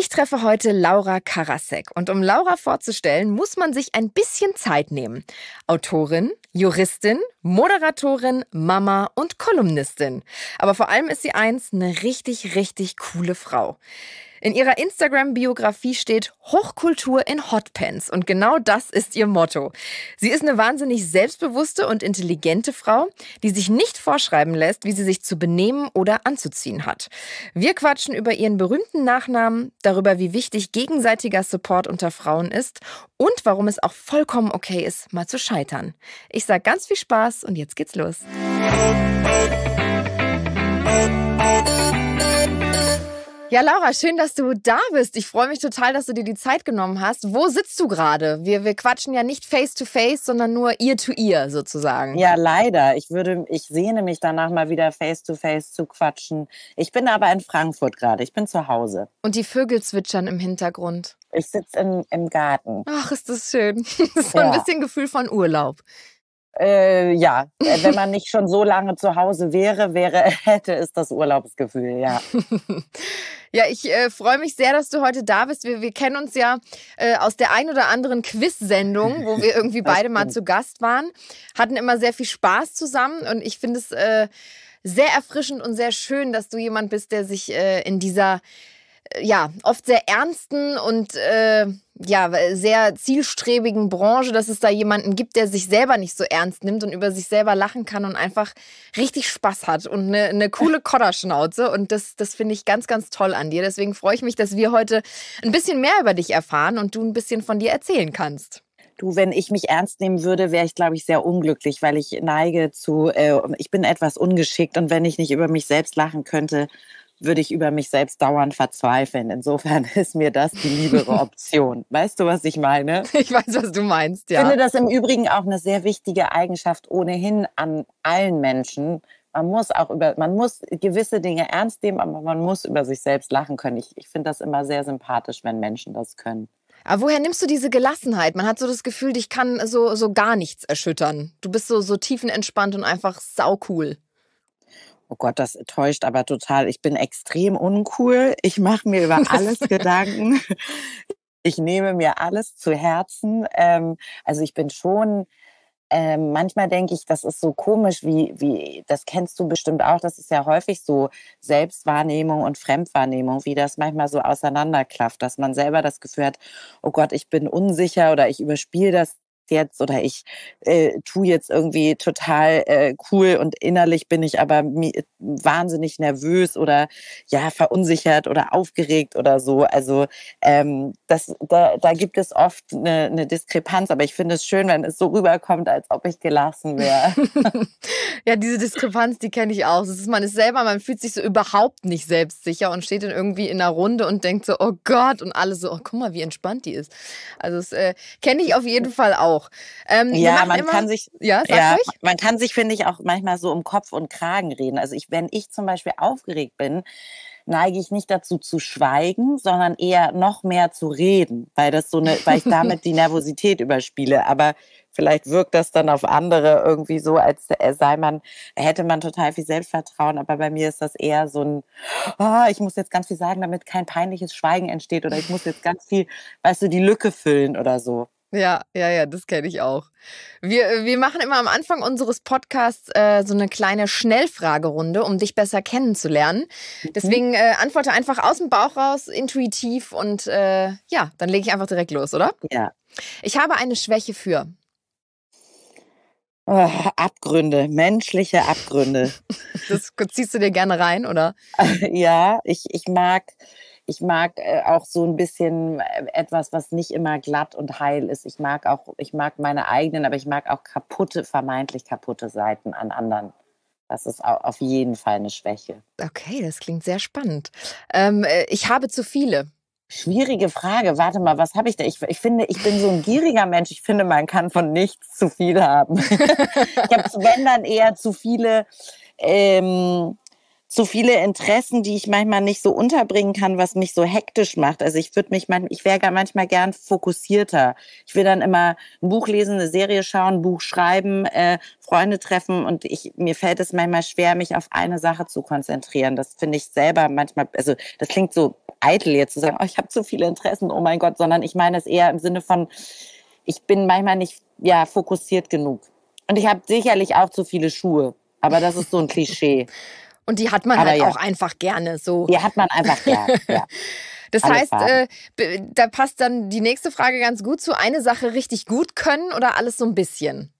Ich treffe heute Laura Karasek und um Laura vorzustellen, muss man sich ein bisschen Zeit nehmen. Autorin, Juristin, Moderatorin, Mama und Kolumnistin. Aber vor allem ist sie eins, eine richtig, richtig coole Frau. In ihrer Instagram-Biografie steht Hochkultur in Hotpants und genau das ist ihr Motto. Sie ist eine wahnsinnig selbstbewusste und intelligente Frau, die sich nicht vorschreiben lässt, wie sie sich zu benehmen oder anzuziehen hat. Wir quatschen über ihren berühmten Nachnamen, darüber, wie wichtig gegenseitiger Support unter Frauen ist und warum es auch vollkommen okay ist, mal zu scheitern. Ich sage ganz viel Spaß und jetzt geht's los. Musik Ja, Laura, schön, dass du da bist. Ich freue mich total, dass du dir die Zeit genommen hast. Wo sitzt du gerade? Wir, wir quatschen ja nicht face to face, sondern nur ear to ear sozusagen. Ja, leider. Ich würde, ich sehne mich danach mal wieder face to face zu quatschen. Ich bin aber in Frankfurt gerade. Ich bin zu Hause. Und die Vögel zwitschern im Hintergrund. Ich sitze im, im Garten. Ach, ist das schön. so ja. ein bisschen Gefühl von Urlaub. Äh, ja, äh, wenn man nicht schon so lange zu Hause wäre, wäre, hätte es das Urlaubsgefühl, ja. ja, ich äh, freue mich sehr, dass du heute da bist. Wir, wir kennen uns ja äh, aus der ein oder anderen Quiz-Sendung, wo wir irgendwie beide mal zu Gast waren, hatten immer sehr viel Spaß zusammen und ich finde es äh, sehr erfrischend und sehr schön, dass du jemand bist, der sich äh, in dieser ja, oft sehr ernsten und äh, ja, sehr zielstrebigen Branche, dass es da jemanden gibt, der sich selber nicht so ernst nimmt und über sich selber lachen kann und einfach richtig Spaß hat und eine, eine coole Kodderschnauze. Und das, das finde ich ganz, ganz toll an dir. Deswegen freue ich mich, dass wir heute ein bisschen mehr über dich erfahren und du ein bisschen von dir erzählen kannst. Du, wenn ich mich ernst nehmen würde, wäre ich, glaube ich, sehr unglücklich, weil ich neige zu, äh, ich bin etwas ungeschickt und wenn ich nicht über mich selbst lachen könnte, würde ich über mich selbst dauernd verzweifeln. Insofern ist mir das die liebere Option. weißt du, was ich meine? Ich weiß, was du meinst, ja. Ich finde das im Übrigen auch eine sehr wichtige Eigenschaft ohnehin an allen Menschen. Man muss auch über, man muss gewisse Dinge ernst nehmen, aber man muss über sich selbst lachen können. Ich, ich finde das immer sehr sympathisch, wenn Menschen das können. Aber woher nimmst du diese Gelassenheit? Man hat so das Gefühl, dich kann so, so gar nichts erschüttern. Du bist so, so tiefenentspannt und einfach saucool oh Gott, das täuscht aber total. Ich bin extrem uncool. Ich mache mir über alles Gedanken. Ich nehme mir alles zu Herzen. Ähm, also ich bin schon, ähm, manchmal denke ich, das ist so komisch, wie, wie, das kennst du bestimmt auch, das ist ja häufig so Selbstwahrnehmung und Fremdwahrnehmung, wie das manchmal so auseinanderklafft, dass man selber das Gefühl hat, oh Gott, ich bin unsicher oder ich überspiele das jetzt oder ich äh, tue jetzt irgendwie total äh, cool und innerlich bin ich aber wahnsinnig nervös oder ja verunsichert oder aufgeregt oder so. Also ähm, das, da, da gibt es oft eine, eine Diskrepanz, aber ich finde es schön, wenn es so rüberkommt, als ob ich gelassen wäre. ja, diese Diskrepanz, die kenne ich auch. Das ist, man ist selber, man fühlt sich so überhaupt nicht selbstsicher und steht dann irgendwie in einer Runde und denkt so, oh Gott, und alle so, oh guck mal, wie entspannt die ist. Also das äh, kenne ich auf jeden Fall auch auch. Ähm, ja, man immer, kann sich, ja, ja man kann sich, finde ich, auch manchmal so um Kopf und Kragen reden. Also ich, wenn ich zum Beispiel aufgeregt bin, neige ich nicht dazu zu schweigen, sondern eher noch mehr zu reden, weil das so eine, weil ich damit die Nervosität überspiele. Aber vielleicht wirkt das dann auf andere irgendwie so, als sei man, hätte man total viel Selbstvertrauen. Aber bei mir ist das eher so ein, oh, ich muss jetzt ganz viel sagen, damit kein peinliches Schweigen entsteht oder ich muss jetzt ganz viel, weißt du, die Lücke füllen oder so. Ja, ja, ja, das kenne ich auch. Wir, äh, wir machen immer am Anfang unseres Podcasts äh, so eine kleine Schnellfragerunde, um dich besser kennenzulernen. Mhm. Deswegen äh, antworte einfach aus dem Bauch raus, intuitiv und äh, ja, dann lege ich einfach direkt los, oder? Ja. Ich habe eine Schwäche für. Oh, Abgründe, menschliche Abgründe. das ziehst du dir gerne rein, oder? ja, ich, ich mag ich mag äh, auch so ein bisschen äh, etwas, was nicht immer glatt und heil ist. Ich mag auch, ich mag meine eigenen, aber ich mag auch kaputte, vermeintlich kaputte Seiten an anderen. Das ist auf jeden Fall eine Schwäche. Okay, das klingt sehr spannend. Ähm, äh, ich habe zu viele. Schwierige Frage. Warte mal, was habe ich da? Ich, ich, finde, ich bin so ein gieriger Mensch. Ich finde, man kann von nichts zu viel haben. ich habe wenn dann eher zu viele ähm, so viele Interessen, die ich manchmal nicht so unterbringen kann, was mich so hektisch macht. Also ich würde mich manchmal, ich wäre manchmal gern fokussierter. Ich will dann immer ein Buch lesen, eine Serie schauen, ein Buch schreiben, äh, Freunde treffen und ich, mir fällt es manchmal schwer, mich auf eine Sache zu konzentrieren. Das finde ich selber manchmal, also das klingt so eitel jetzt zu sagen, oh, ich habe zu viele Interessen, oh mein Gott, sondern ich meine es eher im Sinne von, ich bin manchmal nicht ja, fokussiert genug. Und ich habe sicherlich auch zu viele Schuhe, aber das ist so ein Klischee. Und die hat man Aber halt ja. auch einfach gerne so. Die hat man einfach gerne, ja. Das alles heißt, äh, da passt dann die nächste Frage ganz gut zu. Eine Sache richtig gut können oder alles so ein bisschen?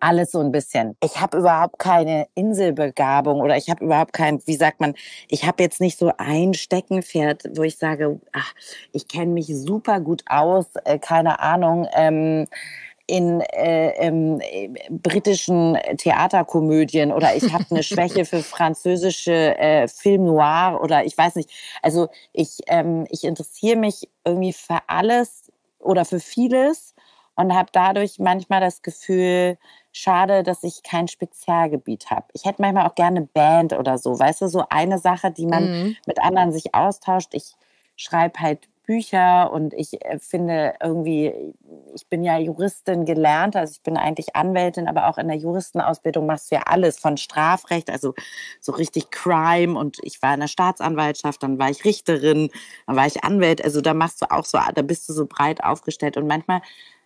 Alles so ein bisschen. Ich habe überhaupt keine Inselbegabung oder ich habe überhaupt kein, wie sagt man, ich habe jetzt nicht so ein Steckenpferd, wo ich sage, ach, ich kenne mich super gut aus, äh, keine Ahnung. Ähm, in äh, ähm, britischen Theaterkomödien oder ich habe eine Schwäche für französische äh, Film noir oder ich weiß nicht. Also ich, ähm, ich interessiere mich irgendwie für alles oder für vieles und habe dadurch manchmal das Gefühl, schade, dass ich kein Spezialgebiet habe. Ich hätte manchmal auch gerne Band oder so, weißt du, so eine Sache, die man mhm. mit anderen sich austauscht. Ich schreibe halt Bücher und ich äh, finde irgendwie, ich bin ja Juristin gelernt, also ich bin eigentlich Anwältin, aber auch in der Juristenausbildung machst du ja alles von Strafrecht, also so richtig Crime und ich war in der Staatsanwaltschaft, dann war ich Richterin, dann war ich Anwält, also da machst du auch so, da bist du so breit aufgestellt und manchmal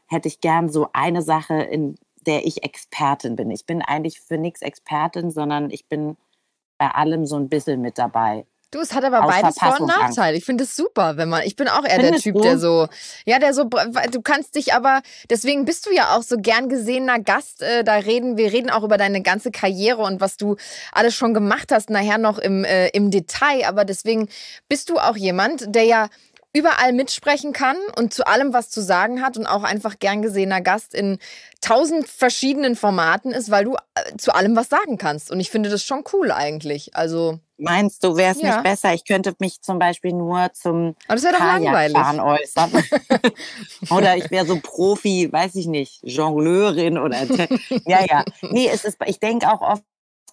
hätte ich gern so eine Sache, in der ich Expertin bin. Ich bin eigentlich für nichts Expertin, sondern ich bin bei allem so ein bisschen mit dabei. Du, es hat aber beides Vor- und Nachteile. Ich finde es super, wenn man. Ich bin auch eher Findest der Typ, du? der so. Ja, der so. Du kannst dich aber. Deswegen bist du ja auch so gern gesehener Gast. Äh, da reden wir reden auch über deine ganze Karriere und was du alles schon gemacht hast. Nachher noch im äh, im Detail. Aber deswegen bist du auch jemand, der ja überall mitsprechen kann und zu allem was zu sagen hat und auch einfach gern gesehener Gast in tausend verschiedenen Formaten ist, weil du äh, zu allem was sagen kannst. Und ich finde das schon cool eigentlich. Also Meinst du, wäre es ja. nicht besser? Ich könnte mich zum Beispiel nur zum Kajakfahren äußern. oder ich wäre so Profi, weiß ich nicht, Jongleurin oder. ja, ja. Nee, es ist, ich denke auch oft,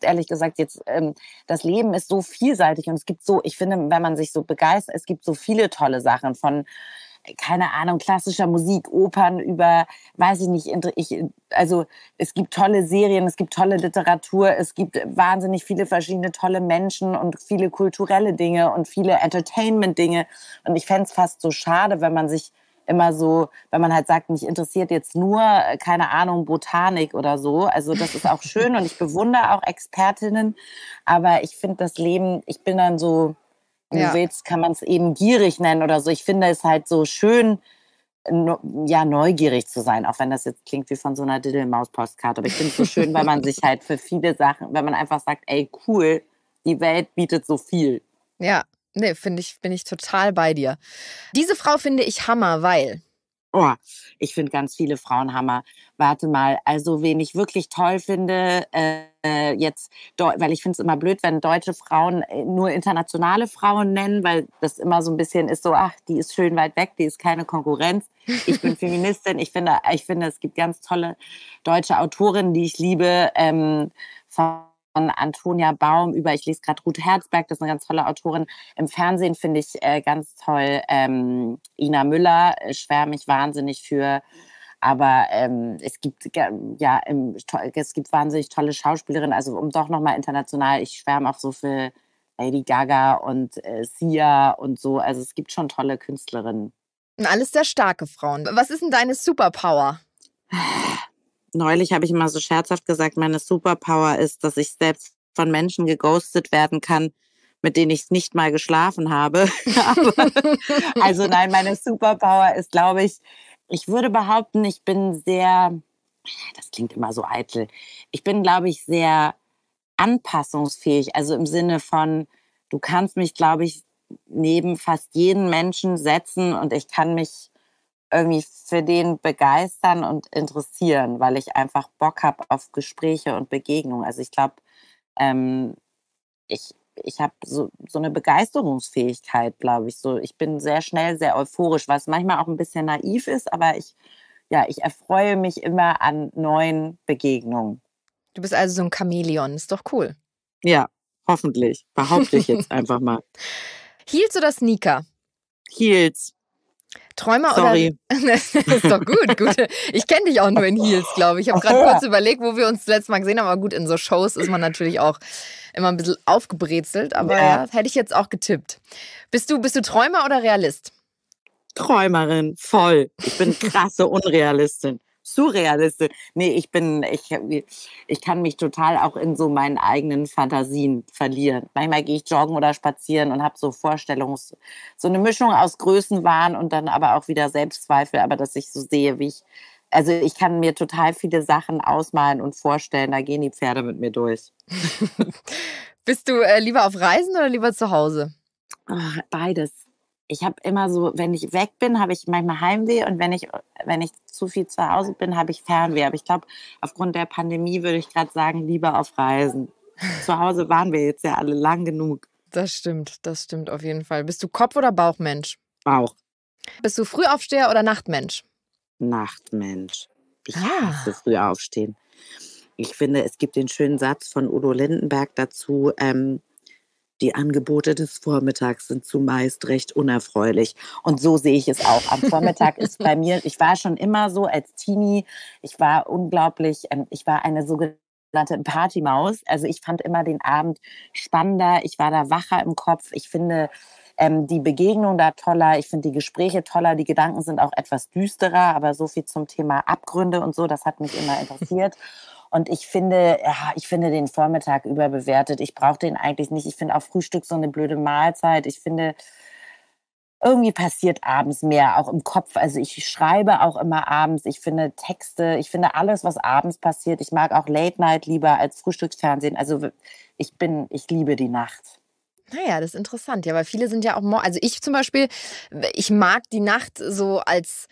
ehrlich gesagt, jetzt, ähm, das Leben ist so vielseitig und es gibt so, ich finde, wenn man sich so begeistert, es gibt so viele tolle Sachen von keine Ahnung, klassischer Musik, Opern über, weiß ich nicht, ich, also es gibt tolle Serien, es gibt tolle Literatur, es gibt wahnsinnig viele verschiedene tolle Menschen und viele kulturelle Dinge und viele Entertainment-Dinge. Und ich fände es fast so schade, wenn man sich immer so, wenn man halt sagt, mich interessiert jetzt nur, äh, keine Ahnung, Botanik oder so. Also das ist auch schön und ich bewundere auch Expertinnen, aber ich finde das Leben, ich bin dann so, du ja. willst, kann man es eben gierig nennen oder so. Ich finde es halt so schön, ja, neugierig zu sein, auch wenn das jetzt klingt wie von so einer Diddlemaus-Postkarte. Aber ich finde es so schön, weil man sich halt für viele Sachen, wenn man einfach sagt, ey, cool, die Welt bietet so viel. Ja, nee, finde ich, bin ich total bei dir. Diese Frau finde ich Hammer, weil oh, ich finde ganz viele Frauen Hammer. Warte mal, also wen ich wirklich toll finde, äh, jetzt, weil ich finde es immer blöd, wenn deutsche Frauen äh, nur internationale Frauen nennen, weil das immer so ein bisschen ist so, ach, die ist schön weit weg, die ist keine Konkurrenz. Ich bin Feministin, ich finde, ich finde, es gibt ganz tolle deutsche Autorinnen, die ich liebe. Ähm, von Antonia Baum über, ich lese gerade Ruth Herzberg, das ist eine ganz tolle Autorin. Im Fernsehen finde ich äh, ganz toll ähm, Ina Müller, äh, schwärme ich wahnsinnig für. Aber ähm, es gibt ja im, es gibt wahnsinnig tolle Schauspielerinnen. Also um doch nochmal international, ich schwärme auch so für Lady Gaga und äh, Sia und so. Also es gibt schon tolle Künstlerinnen. Alles sehr starke Frauen. Was ist denn deine Superpower? neulich habe ich immer so scherzhaft gesagt, meine Superpower ist, dass ich selbst von Menschen geghostet werden kann, mit denen ich nicht mal geschlafen habe. Aber, also nein, meine Superpower ist, glaube ich, ich würde behaupten, ich bin sehr, das klingt immer so eitel, ich bin, glaube ich, sehr anpassungsfähig. Also im Sinne von, du kannst mich, glaube ich, neben fast jeden Menschen setzen und ich kann mich irgendwie für den begeistern und interessieren, weil ich einfach Bock habe auf Gespräche und Begegnungen. Also ich glaube, ähm, ich, ich habe so, so eine Begeisterungsfähigkeit, glaube ich. So, ich bin sehr schnell, sehr euphorisch, was manchmal auch ein bisschen naiv ist, aber ich, ja, ich erfreue mich immer an neuen Begegnungen. Du bist also so ein Chamäleon, ist doch cool. Ja, hoffentlich. Behaupte ich jetzt einfach mal. Heels oder Sneaker? Heels. Träumer Sorry. oder. ist doch gut, gut. Ich kenne dich auch nur in Heels, glaube ich. Ich habe gerade ja. kurz überlegt, wo wir uns das letzte Mal gesehen haben. Aber gut, in so Shows ist man natürlich auch immer ein bisschen aufgebrezelt. Aber ja. Ja, hätte ich jetzt auch getippt. Bist du, bist du Träumer oder Realist? Träumerin, voll. Ich bin krasse Unrealistin. Surrealistin. Nee, ich bin, ich, äh, ich kann mich total auch in so meinen eigenen Fantasien verlieren. Manchmal gehe ich joggen oder spazieren und habe so Vorstellungs, so eine Mischung aus Größenwahn und dann aber auch wieder Selbstzweifel, aber dass ich so sehe, wie ich, also ich kann mir total viele Sachen ausmalen und vorstellen, da gehen die Pferde mit mir durch. Bist du äh, lieber auf Reisen oder lieber zu Hause? Oh, beides ich habe immer so, wenn ich weg bin, habe ich manchmal Heimweh und wenn ich, wenn ich zu viel zu Hause bin, habe ich Fernweh. Aber ich glaube, aufgrund der Pandemie würde ich gerade sagen, lieber auf Reisen. Zu Hause waren wir jetzt ja alle lang genug. Das stimmt, das stimmt auf jeden Fall. Bist du Kopf- oder Bauchmensch? Bauch. Bist du Frühaufsteher oder Nachtmensch? Nachtmensch. Ich ah. hasse aufstehen. Ich finde, es gibt den schönen Satz von Udo Lindenberg dazu, ähm, die Angebote des Vormittags sind zumeist recht unerfreulich. Und so sehe ich es auch. Am Vormittag ist bei mir, ich war schon immer so als Teenie, ich war unglaublich, ähm, ich war eine sogenannte Partymaus. Also ich fand immer den Abend spannender, ich war da wacher im Kopf. Ich finde ähm, die Begegnung da toller, ich finde die Gespräche toller, die Gedanken sind auch etwas düsterer, aber so viel zum Thema Abgründe und so, das hat mich immer interessiert. Und ich finde, ja, ich finde den Vormittag überbewertet. Ich brauche den eigentlich nicht. Ich finde auch Frühstück so eine blöde Mahlzeit. Ich finde, irgendwie passiert abends mehr, auch im Kopf. Also ich schreibe auch immer abends. Ich finde Texte, ich finde alles, was abends passiert. Ich mag auch Late Night lieber als Frühstücksfernsehen. Also ich bin, ich liebe die Nacht. Naja, das ist interessant. Ja, weil viele sind ja auch, also ich zum Beispiel, ich mag die Nacht so als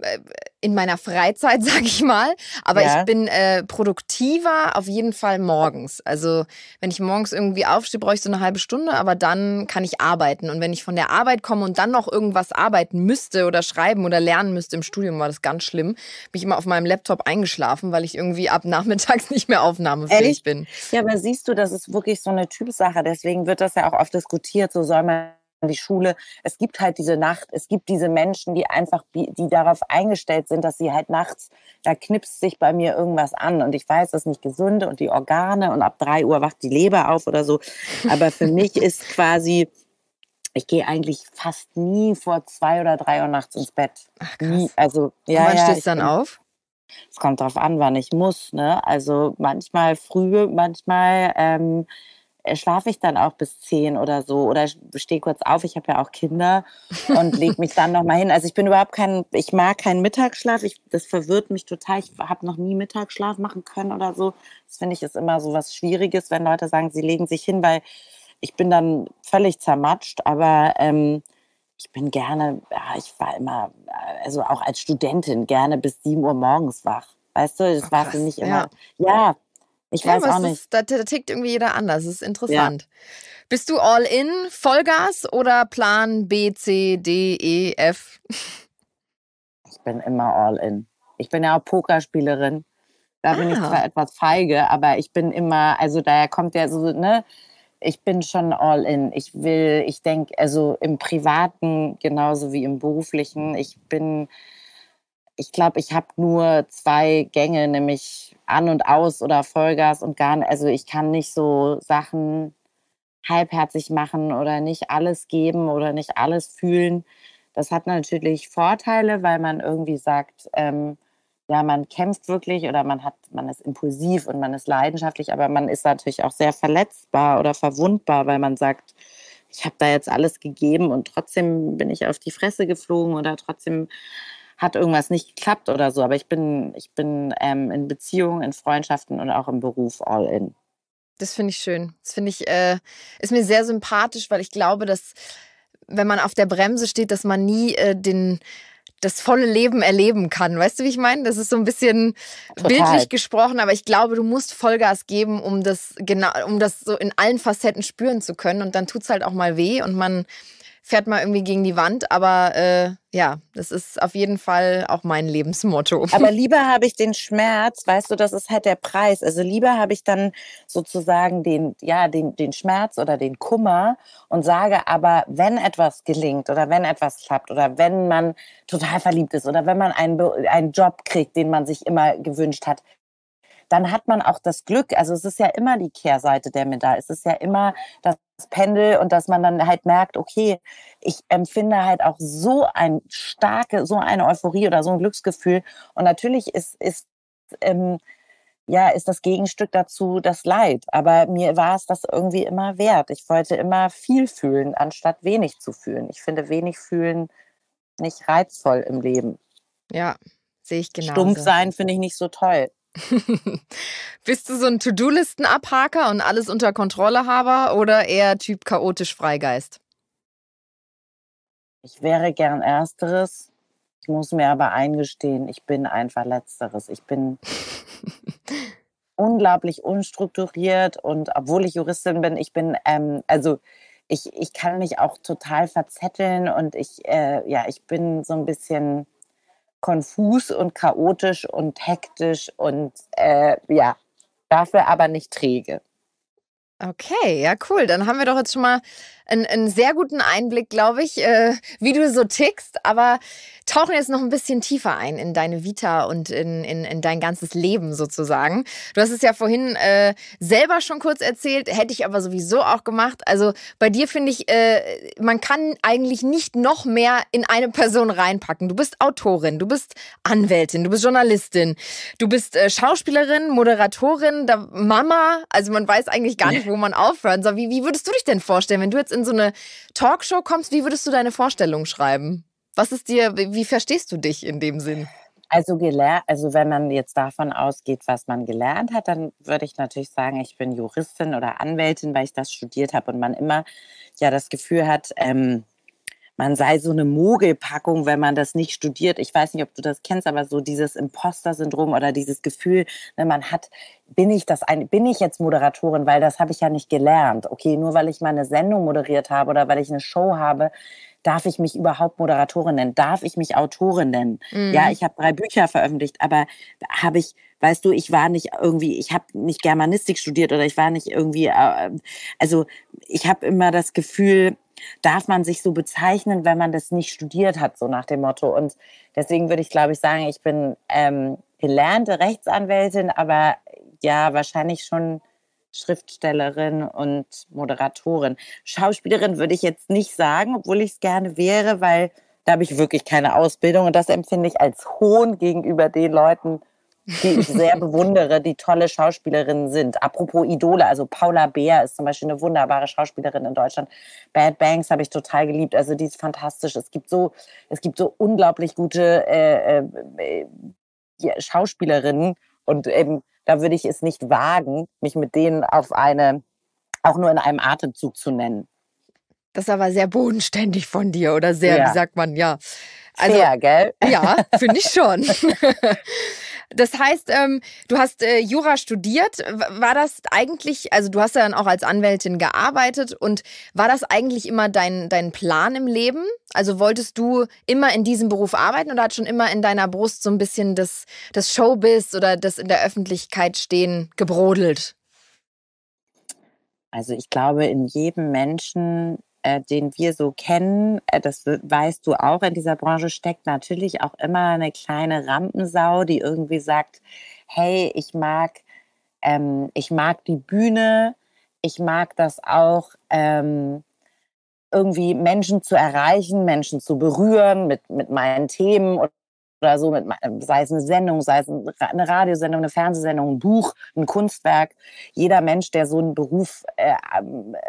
äh, in meiner Freizeit, sag ich mal. Aber ja. ich bin äh, produktiver auf jeden Fall morgens. Also wenn ich morgens irgendwie aufstehe, brauche ich so eine halbe Stunde, aber dann kann ich arbeiten. Und wenn ich von der Arbeit komme und dann noch irgendwas arbeiten müsste oder schreiben oder lernen müsste, im Studium war das ganz schlimm, bin ich immer auf meinem Laptop eingeschlafen, weil ich irgendwie ab nachmittags nicht mehr aufnahmefähig Ehrlich? bin. Ja, aber siehst du, das ist wirklich so eine Typsache. Deswegen wird das ja auch oft diskutiert, so soll man die Schule. Es gibt halt diese Nacht, es gibt diese Menschen, die einfach, die darauf eingestellt sind, dass sie halt nachts, da knipst sich bei mir irgendwas an und ich weiß, das ist nicht gesunde und die Organe und ab drei Uhr wacht die Leber auf oder so. Aber für mich ist quasi, ich gehe eigentlich fast nie vor zwei oder drei Uhr nachts ins Bett. Ach, krass. Nie. Also, ja, und wann ja, stehst du dann auf? Es kommt drauf an, wann ich muss. Ne? Also manchmal früh, manchmal ähm, äh, schlafe ich dann auch bis zehn oder so oder stehe kurz auf. Ich habe ja auch Kinder und lege mich dann nochmal hin. Also ich bin überhaupt kein, ich mag keinen Mittagsschlaf. Ich, das verwirrt mich total. Ich habe noch nie Mittagsschlaf machen können oder so. Das finde ich ist immer so was Schwieriges, wenn Leute sagen, sie legen sich hin, weil ich bin dann völlig zermatscht. Aber ähm, ich bin gerne, ja, ich war immer, also auch als Studentin gerne bis sieben Uhr morgens wach. Weißt du, das Ach, war für mich immer, ja, ja ich weiß ja, auch nicht. Ist, da, da, tickt irgendwie jeder anders. Das ist interessant. Ja. Bist du all in, Vollgas oder Plan B, C, D, E, F? Ich bin immer all in. Ich bin ja auch Pokerspielerin. Da ah. bin ich zwar ah. etwas feige, aber ich bin immer, also daher kommt ja so, ne? Ich bin schon all in. Ich will, ich denke, also im Privaten genauso wie im Beruflichen, ich bin ich glaube, ich habe nur zwei Gänge, nämlich an und aus oder Vollgas und gar nicht. Also ich kann nicht so Sachen halbherzig machen oder nicht alles geben oder nicht alles fühlen. Das hat natürlich Vorteile, weil man irgendwie sagt, ähm, ja, man kämpft wirklich oder man hat, man ist impulsiv und man ist leidenschaftlich, aber man ist natürlich auch sehr verletzbar oder verwundbar, weil man sagt, ich habe da jetzt alles gegeben und trotzdem bin ich auf die Fresse geflogen oder trotzdem hat irgendwas nicht geklappt oder so. Aber ich bin, ich bin ähm, in Beziehungen, in Freundschaften und auch im Beruf all in. Das finde ich schön. Das finde ich, äh, ist mir sehr sympathisch, weil ich glaube, dass wenn man auf der Bremse steht, dass man nie äh, den das volle Leben erleben kann. Weißt du, wie ich meine? Das ist so ein bisschen Total. bildlich gesprochen, aber ich glaube, du musst Vollgas geben, um das genau, um das so in allen Facetten spüren zu können. Und dann tut es halt auch mal weh und man fährt mal irgendwie gegen die Wand, aber äh, ja, das ist auf jeden Fall auch mein Lebensmotto. Aber lieber habe ich den Schmerz, weißt du, das ist halt der Preis. Also lieber habe ich dann sozusagen den, ja, den, den Schmerz oder den Kummer und sage aber, wenn etwas gelingt oder wenn etwas klappt oder wenn man total verliebt ist oder wenn man einen, einen Job kriegt, den man sich immer gewünscht hat, dann hat man auch das Glück. Also es ist ja immer die Kehrseite der Medaille. Es ist ja immer das Pendel und dass man dann halt merkt, okay, ich empfinde halt auch so ein starke, so eine Euphorie oder so ein Glücksgefühl. Und natürlich ist, ist, ähm, ja, ist das Gegenstück dazu das Leid. Aber mir war es das irgendwie immer wert. Ich wollte immer viel fühlen, anstatt wenig zu fühlen. Ich finde wenig fühlen nicht reizvoll im Leben. Ja, sehe ich genau. Stumpf sein finde ich nicht so toll. Bist du so ein To-Do-Listen-Abhaker und alles unter Kontrolle haber oder eher Typ chaotisch Freigeist? Ich wäre gern Ersteres. Ich muss mir aber eingestehen, ich bin einfach Letzteres. Ich bin unglaublich unstrukturiert und obwohl ich Juristin bin, ich bin, ähm, also ich, ich kann mich auch total verzetteln und ich, äh, ja, ich bin so ein bisschen konfus und chaotisch und hektisch und äh, ja, dafür aber nicht träge. Okay, ja, cool. Dann haben wir doch jetzt schon mal einen, einen sehr guten Einblick, glaube ich, äh, wie du so tickst. Aber tauchen jetzt noch ein bisschen tiefer ein in deine Vita und in, in, in dein ganzes Leben sozusagen. Du hast es ja vorhin äh, selber schon kurz erzählt, hätte ich aber sowieso auch gemacht. Also bei dir finde ich, äh, man kann eigentlich nicht noch mehr in eine Person reinpacken. Du bist Autorin, du bist Anwältin, du bist Journalistin, du bist äh, Schauspielerin, Moderatorin, Mama. Also man weiß eigentlich gar nicht, wo man aufhören soll. Wie, wie würdest du dich denn vorstellen, wenn du jetzt in in so eine Talkshow kommst, wie würdest du deine Vorstellung schreiben? Was ist dir, wie verstehst du dich in dem Sinn? Also gelernt, also wenn man jetzt davon ausgeht, was man gelernt hat, dann würde ich natürlich sagen, ich bin Juristin oder Anwältin, weil ich das studiert habe und man immer ja das Gefühl hat, ähm, man sei so eine Mogelpackung, wenn man das nicht studiert. Ich weiß nicht, ob du das kennst, aber so dieses Imposter-Syndrom oder dieses Gefühl, wenn ne, man hat, bin ich das ein, bin ich jetzt Moderatorin, weil das habe ich ja nicht gelernt. Okay, nur weil ich meine Sendung moderiert habe oder weil ich eine Show habe, darf ich mich überhaupt Moderatorin nennen? Darf ich mich Autorin nennen? Mhm. Ja, ich habe drei Bücher veröffentlicht, aber habe ich, weißt du, ich war nicht irgendwie, ich habe nicht Germanistik studiert oder ich war nicht irgendwie, äh, also ich habe immer das Gefühl, darf man sich so bezeichnen, wenn man das nicht studiert hat, so nach dem Motto. Und deswegen würde ich, glaube ich, sagen, ich bin ähm, gelernte Rechtsanwältin, aber ja, wahrscheinlich schon Schriftstellerin und Moderatorin. Schauspielerin würde ich jetzt nicht sagen, obwohl ich es gerne wäre, weil da habe ich wirklich keine Ausbildung und das empfinde ich als Hohn gegenüber den Leuten, die ich sehr bewundere, die tolle Schauspielerinnen sind. Apropos Idole, also Paula Beer ist zum Beispiel eine wunderbare Schauspielerin in Deutschland. Bad Banks habe ich total geliebt, also die ist fantastisch. Es gibt so, es gibt so unglaublich gute äh, äh, Schauspielerinnen und eben, da würde ich es nicht wagen, mich mit denen auf eine, auch nur in einem Atemzug zu nennen. Das ist aber sehr bodenständig von dir oder sehr, ja. wie sagt man, ja. Also, Fair, gell? Ja, finde ich schon. Das heißt, ähm, du hast äh, Jura studiert. War das eigentlich, also du hast ja dann auch als Anwältin gearbeitet und war das eigentlich immer dein, dein Plan im Leben? Also wolltest du immer in diesem Beruf arbeiten oder hat schon immer in deiner Brust so ein bisschen das, das Showbiz oder das in der Öffentlichkeit stehen gebrodelt? Also ich glaube, in jedem Menschen äh, den wir so kennen, äh, das weißt du auch, in dieser Branche steckt natürlich auch immer eine kleine Rampensau, die irgendwie sagt, hey, ich mag, ähm, ich mag die Bühne, ich mag das auch. Ähm, irgendwie Menschen zu erreichen, Menschen zu berühren mit, mit meinen Themen oder so, mit, sei es eine Sendung, sei es eine Radiosendung, eine Fernsehsendung, ein Buch, ein Kunstwerk. Jeder Mensch, der so einen Beruf äh,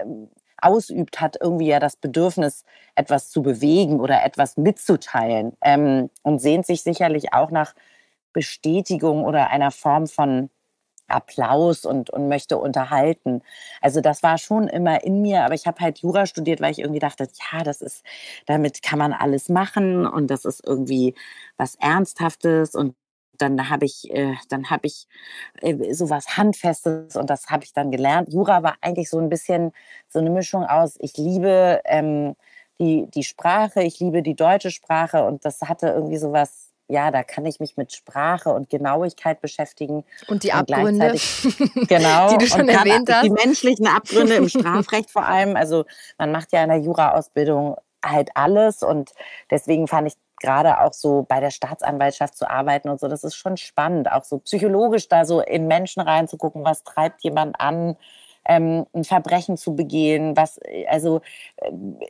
ähm, ausübt, hat irgendwie ja das Bedürfnis, etwas zu bewegen oder etwas mitzuteilen ähm, und sehnt sich sicherlich auch nach Bestätigung oder einer Form von Applaus und, und möchte unterhalten. Also das war schon immer in mir, aber ich habe halt Jura studiert, weil ich irgendwie dachte, ja, das ist, damit kann man alles machen und das ist irgendwie was Ernsthaftes und dann habe ich, äh, dann habe ich äh, sowas Handfestes und das habe ich dann gelernt. Jura war eigentlich so ein bisschen so eine Mischung aus, ich liebe ähm, die, die Sprache, ich liebe die deutsche Sprache und das hatte irgendwie sowas, ja, da kann ich mich mit Sprache und Genauigkeit beschäftigen. Und die Abgründe, und genau, die du schon erwähnt hast. Die menschlichen Abgründe im Strafrecht vor allem. Also man macht ja in der Jura-Ausbildung halt alles. Und deswegen fand ich gerade auch so bei der Staatsanwaltschaft zu arbeiten und so, das ist schon spannend, auch so psychologisch da so in Menschen reinzugucken, was treibt jemand an, ähm, ein Verbrechen zu begehen, was, äh, also äh,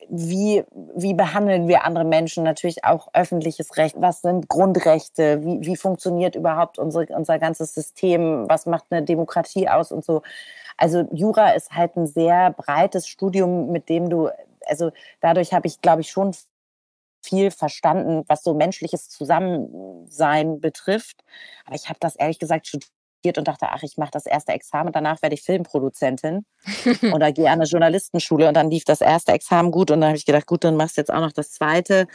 wie, wie behandeln wir andere Menschen, natürlich auch öffentliches Recht, was sind Grundrechte, wie, wie funktioniert überhaupt unsere, unser ganzes System, was macht eine Demokratie aus und so. Also Jura ist halt ein sehr breites Studium, mit dem du also dadurch habe ich, glaube ich, schon viel verstanden, was so menschliches Zusammensein betrifft. Aber ich habe das ehrlich gesagt studiert und dachte, ach, ich mache das erste Examen, danach werde ich Filmproduzentin oder gehe an eine Journalistenschule und dann lief das erste Examen gut und dann habe ich gedacht, gut, dann machst du jetzt auch noch das zweite.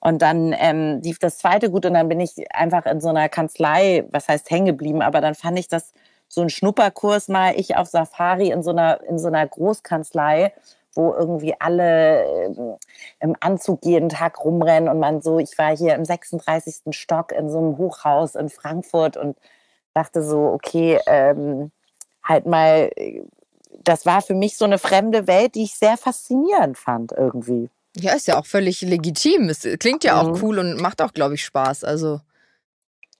Und dann ähm, lief das zweite gut und dann bin ich einfach in so einer Kanzlei, was heißt hängen geblieben, aber dann fand ich das so ein Schnupperkurs mal, ich auf Safari in so einer, in so einer Großkanzlei wo irgendwie alle ähm, im Anzug jeden Tag rumrennen und man so, ich war hier im 36. Stock in so einem Hochhaus in Frankfurt und dachte so, okay, ähm, halt mal, das war für mich so eine fremde Welt, die ich sehr faszinierend fand irgendwie. Ja, ist ja auch völlig legitim. Es klingt ja auch mhm. cool und macht auch, glaube ich, Spaß. Also.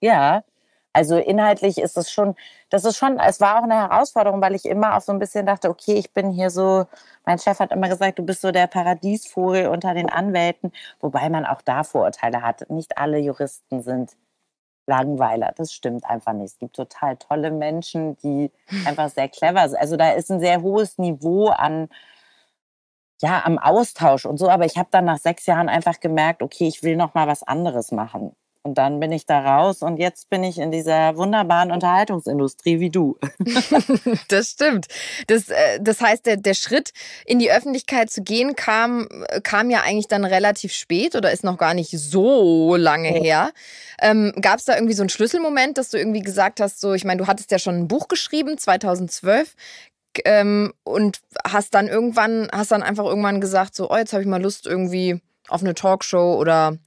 Ja, also inhaltlich ist es schon, das ist schon, es war auch eine Herausforderung, weil ich immer auch so ein bisschen dachte, okay, ich bin hier so, mein Chef hat immer gesagt, du bist so der Paradiesvogel unter den Anwälten, wobei man auch da Vorurteile hat. Nicht alle Juristen sind Langweiler. Das stimmt einfach nicht. Es gibt total tolle Menschen, die hm. einfach sehr clever sind. Also da ist ein sehr hohes Niveau an ja am Austausch und so. Aber ich habe dann nach sechs Jahren einfach gemerkt, okay, ich will noch mal was anderes machen. Und dann bin ich da raus und jetzt bin ich in dieser wunderbaren Unterhaltungsindustrie wie du. das stimmt. Das, äh, das heißt, der, der Schritt in die Öffentlichkeit zu gehen kam, kam ja eigentlich dann relativ spät oder ist noch gar nicht so lange okay. her. Ähm, Gab es da irgendwie so einen Schlüsselmoment, dass du irgendwie gesagt hast, so, ich meine, du hattest ja schon ein Buch geschrieben, 2012 ähm, und hast dann irgendwann, hast dann einfach irgendwann gesagt, so, oh, jetzt habe ich mal Lust irgendwie auf eine Talkshow oder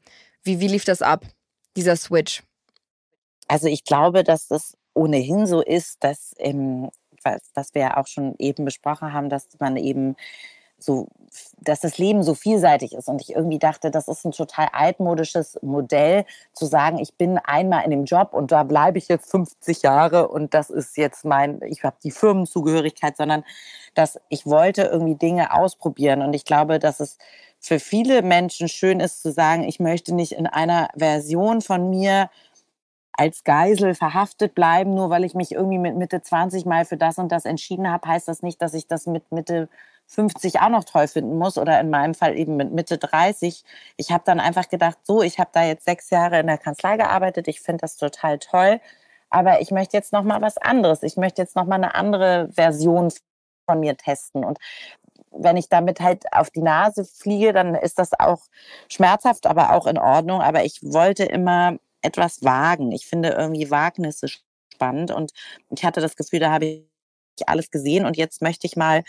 wie, wie lief das ab? dieser Switch? Also ich glaube, dass das ohnehin so ist, dass, ähm, was wir ja auch schon eben besprochen haben, dass man eben so, dass das Leben so vielseitig ist. Und ich irgendwie dachte, das ist ein total altmodisches Modell, zu sagen, ich bin einmal in dem Job und da bleibe ich jetzt 50 Jahre und das ist jetzt mein, ich habe die Firmenzugehörigkeit, sondern dass ich wollte irgendwie Dinge ausprobieren. Und ich glaube, dass es für viele Menschen schön ist zu sagen, ich möchte nicht in einer Version von mir als Geisel verhaftet bleiben, nur weil ich mich irgendwie mit Mitte 20 mal für das und das entschieden habe, heißt das nicht, dass ich das mit Mitte 50 auch noch toll finden muss oder in meinem Fall eben mit Mitte 30. Ich habe dann einfach gedacht, so, ich habe da jetzt sechs Jahre in der Kanzlei gearbeitet, ich finde das total toll, aber ich möchte jetzt noch mal was anderes. Ich möchte jetzt noch mal eine andere Version von mir testen und wenn ich damit halt auf die Nase fliege, dann ist das auch schmerzhaft, aber auch in Ordnung. Aber ich wollte immer etwas wagen. Ich finde irgendwie Wagnisse spannend und ich hatte das Gefühl, da habe ich alles gesehen und jetzt möchte ich mal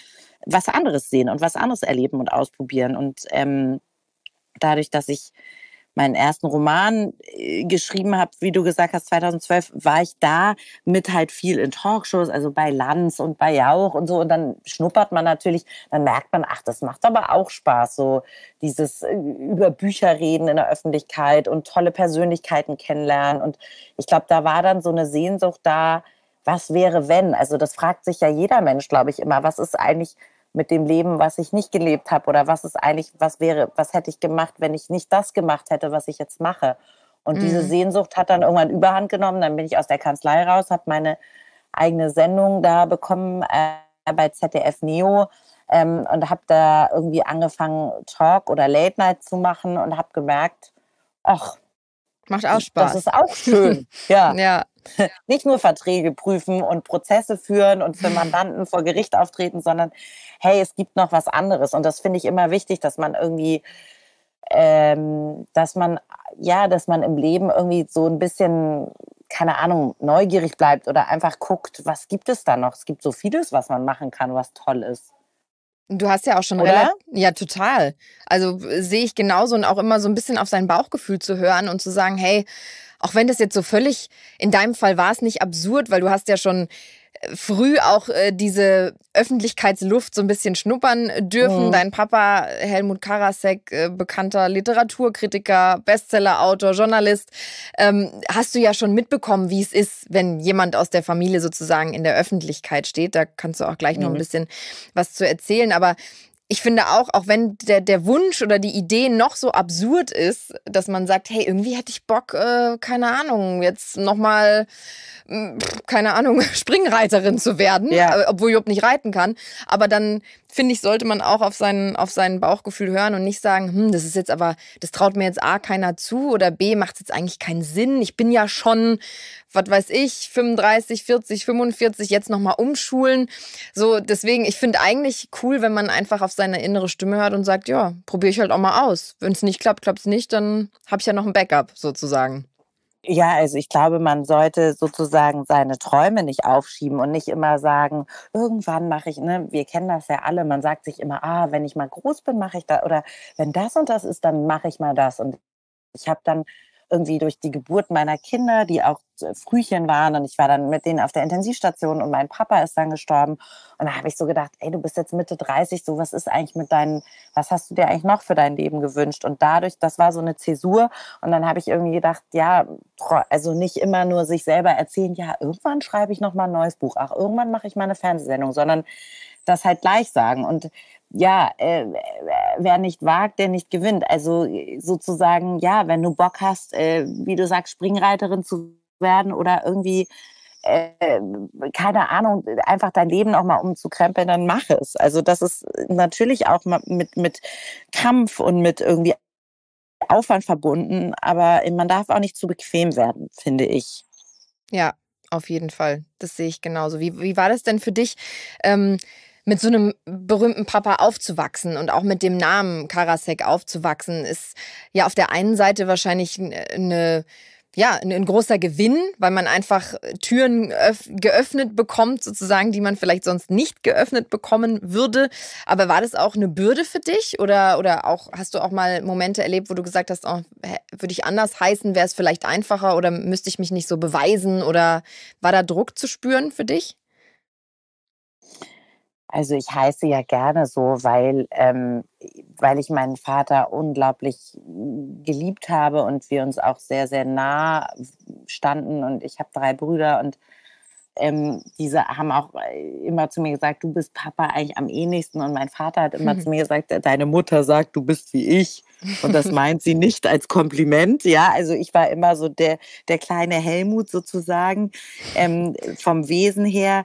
was anderes sehen und was anderes erleben und ausprobieren. Und ähm, dadurch, dass ich meinen ersten Roman äh, geschrieben habe, wie du gesagt hast, 2012, war ich da mit halt viel in Talkshows, also bei Lanz und bei Jauch und so. Und dann schnuppert man natürlich, dann merkt man, ach, das macht aber auch Spaß, so dieses äh, über Bücher reden in der Öffentlichkeit und tolle Persönlichkeiten kennenlernen. Und ich glaube, da war dann so eine Sehnsucht da, was wäre wenn? Also das fragt sich ja jeder Mensch, glaube ich, immer. Was ist eigentlich mit dem Leben, was ich nicht gelebt habe oder was ist eigentlich, was wäre, was hätte ich gemacht, wenn ich nicht das gemacht hätte, was ich jetzt mache. Und mhm. diese Sehnsucht hat dann irgendwann Überhand genommen. Dann bin ich aus der Kanzlei raus, habe meine eigene Sendung da bekommen äh, bei ZDF Neo ähm, und habe da irgendwie angefangen, Talk oder Late Night zu machen und habe gemerkt, ach, macht auch Spaß. Das ist auch schön. ja. ja. nicht nur Verträge prüfen und Prozesse führen und für Mandanten vor Gericht auftreten, sondern hey, es gibt noch was anderes. Und das finde ich immer wichtig, dass man irgendwie, ähm, dass man, ja, dass man im Leben irgendwie so ein bisschen, keine Ahnung, neugierig bleibt oder einfach guckt, was gibt es da noch? Es gibt so vieles, was man machen kann, was toll ist. Du hast ja auch schon, oder? Ja, total. Also sehe ich genauso und auch immer so ein bisschen auf sein Bauchgefühl zu hören und zu sagen, hey, auch wenn das jetzt so völlig, in deinem Fall war es nicht absurd, weil du hast ja schon früh auch äh, diese Öffentlichkeitsluft so ein bisschen schnuppern dürfen. Mhm. Dein Papa, Helmut Karasek, äh, bekannter Literaturkritiker, Bestsellerautor, Journalist, ähm, hast du ja schon mitbekommen, wie es ist, wenn jemand aus der Familie sozusagen in der Öffentlichkeit steht. Da kannst du auch gleich mhm. noch ein mhm. bisschen was zu erzählen. Aber ich finde auch, auch wenn der, der Wunsch oder die Idee noch so absurd ist, dass man sagt, hey, irgendwie hätte ich Bock, äh, keine Ahnung, jetzt nochmal, hm, keine Ahnung, Springreiterin zu werden, ja. Äh, obwohl Job nicht reiten kann. Aber dann, finde ich, sollte man auch auf sein, auf sein Bauchgefühl hören und nicht sagen, hm, das ist jetzt aber, das traut mir jetzt A, keiner zu oder B, macht es jetzt eigentlich keinen Sinn. Ich bin ja schon, was weiß ich, 35, 40, 45 jetzt nochmal umschulen. So, deswegen, ich finde eigentlich cool, wenn man einfach auf seine innere Stimme hört und sagt, ja, probiere ich halt auch mal aus. Wenn es nicht klappt, klappt es nicht, dann habe ich ja noch ein Backup sozusagen. Ja, also ich glaube, man sollte sozusagen seine Träume nicht aufschieben und nicht immer sagen, irgendwann mache ich, ne, wir kennen das ja alle, man sagt sich immer, ah, wenn ich mal groß bin, mache ich da oder wenn das und das ist, dann mache ich mal das und ich habe dann irgendwie durch die Geburt meiner Kinder, die auch äh, Frühchen waren und ich war dann mit denen auf der Intensivstation und mein Papa ist dann gestorben und da habe ich so gedacht, ey, du bist jetzt Mitte 30, so was ist eigentlich mit deinen, was hast du dir eigentlich noch für dein Leben gewünscht und dadurch, das war so eine Zäsur und dann habe ich irgendwie gedacht, ja, also nicht immer nur sich selber erzählen, ja, irgendwann schreibe ich noch mal ein neues Buch, ach, irgendwann mache ich mal eine Fernsehsendung, sondern das halt gleich sagen und ja, äh, wer nicht wagt, der nicht gewinnt. Also äh, sozusagen, ja, wenn du Bock hast, äh, wie du sagst, Springreiterin zu werden oder irgendwie, äh, keine Ahnung, einfach dein Leben auch mal umzukrempeln, dann mach es. Also das ist natürlich auch mit, mit Kampf und mit irgendwie Aufwand verbunden, aber man darf auch nicht zu bequem werden, finde ich. Ja, auf jeden Fall. Das sehe ich genauso. Wie, wie war das denn für dich? Ähm, mit so einem berühmten Papa aufzuwachsen und auch mit dem Namen Karasek aufzuwachsen, ist ja auf der einen Seite wahrscheinlich eine ja, ein großer Gewinn, weil man einfach äh, Türen geöffnet bekommt, sozusagen, die man vielleicht sonst nicht geöffnet bekommen würde. Aber war das auch eine Bürde für dich? Oder, oder auch hast du auch mal Momente erlebt, wo du gesagt hast, oh, würde ich anders heißen, wäre es vielleicht einfacher oder müsste ich mich nicht so beweisen? Oder war da Druck zu spüren für dich? Also ich heiße ja gerne so, weil, ähm, weil ich meinen Vater unglaublich geliebt habe und wir uns auch sehr, sehr nah standen. Und ich habe drei Brüder und ähm, diese haben auch äh, immer zu mir gesagt, du bist Papa eigentlich am ähnlichsten. Und mein Vater hat immer mhm. zu mir gesagt, äh, deine Mutter sagt, du bist wie ich. Und das meint sie nicht als Kompliment. Ja, also ich war immer so der, der kleine Helmut sozusagen ähm, vom Wesen her.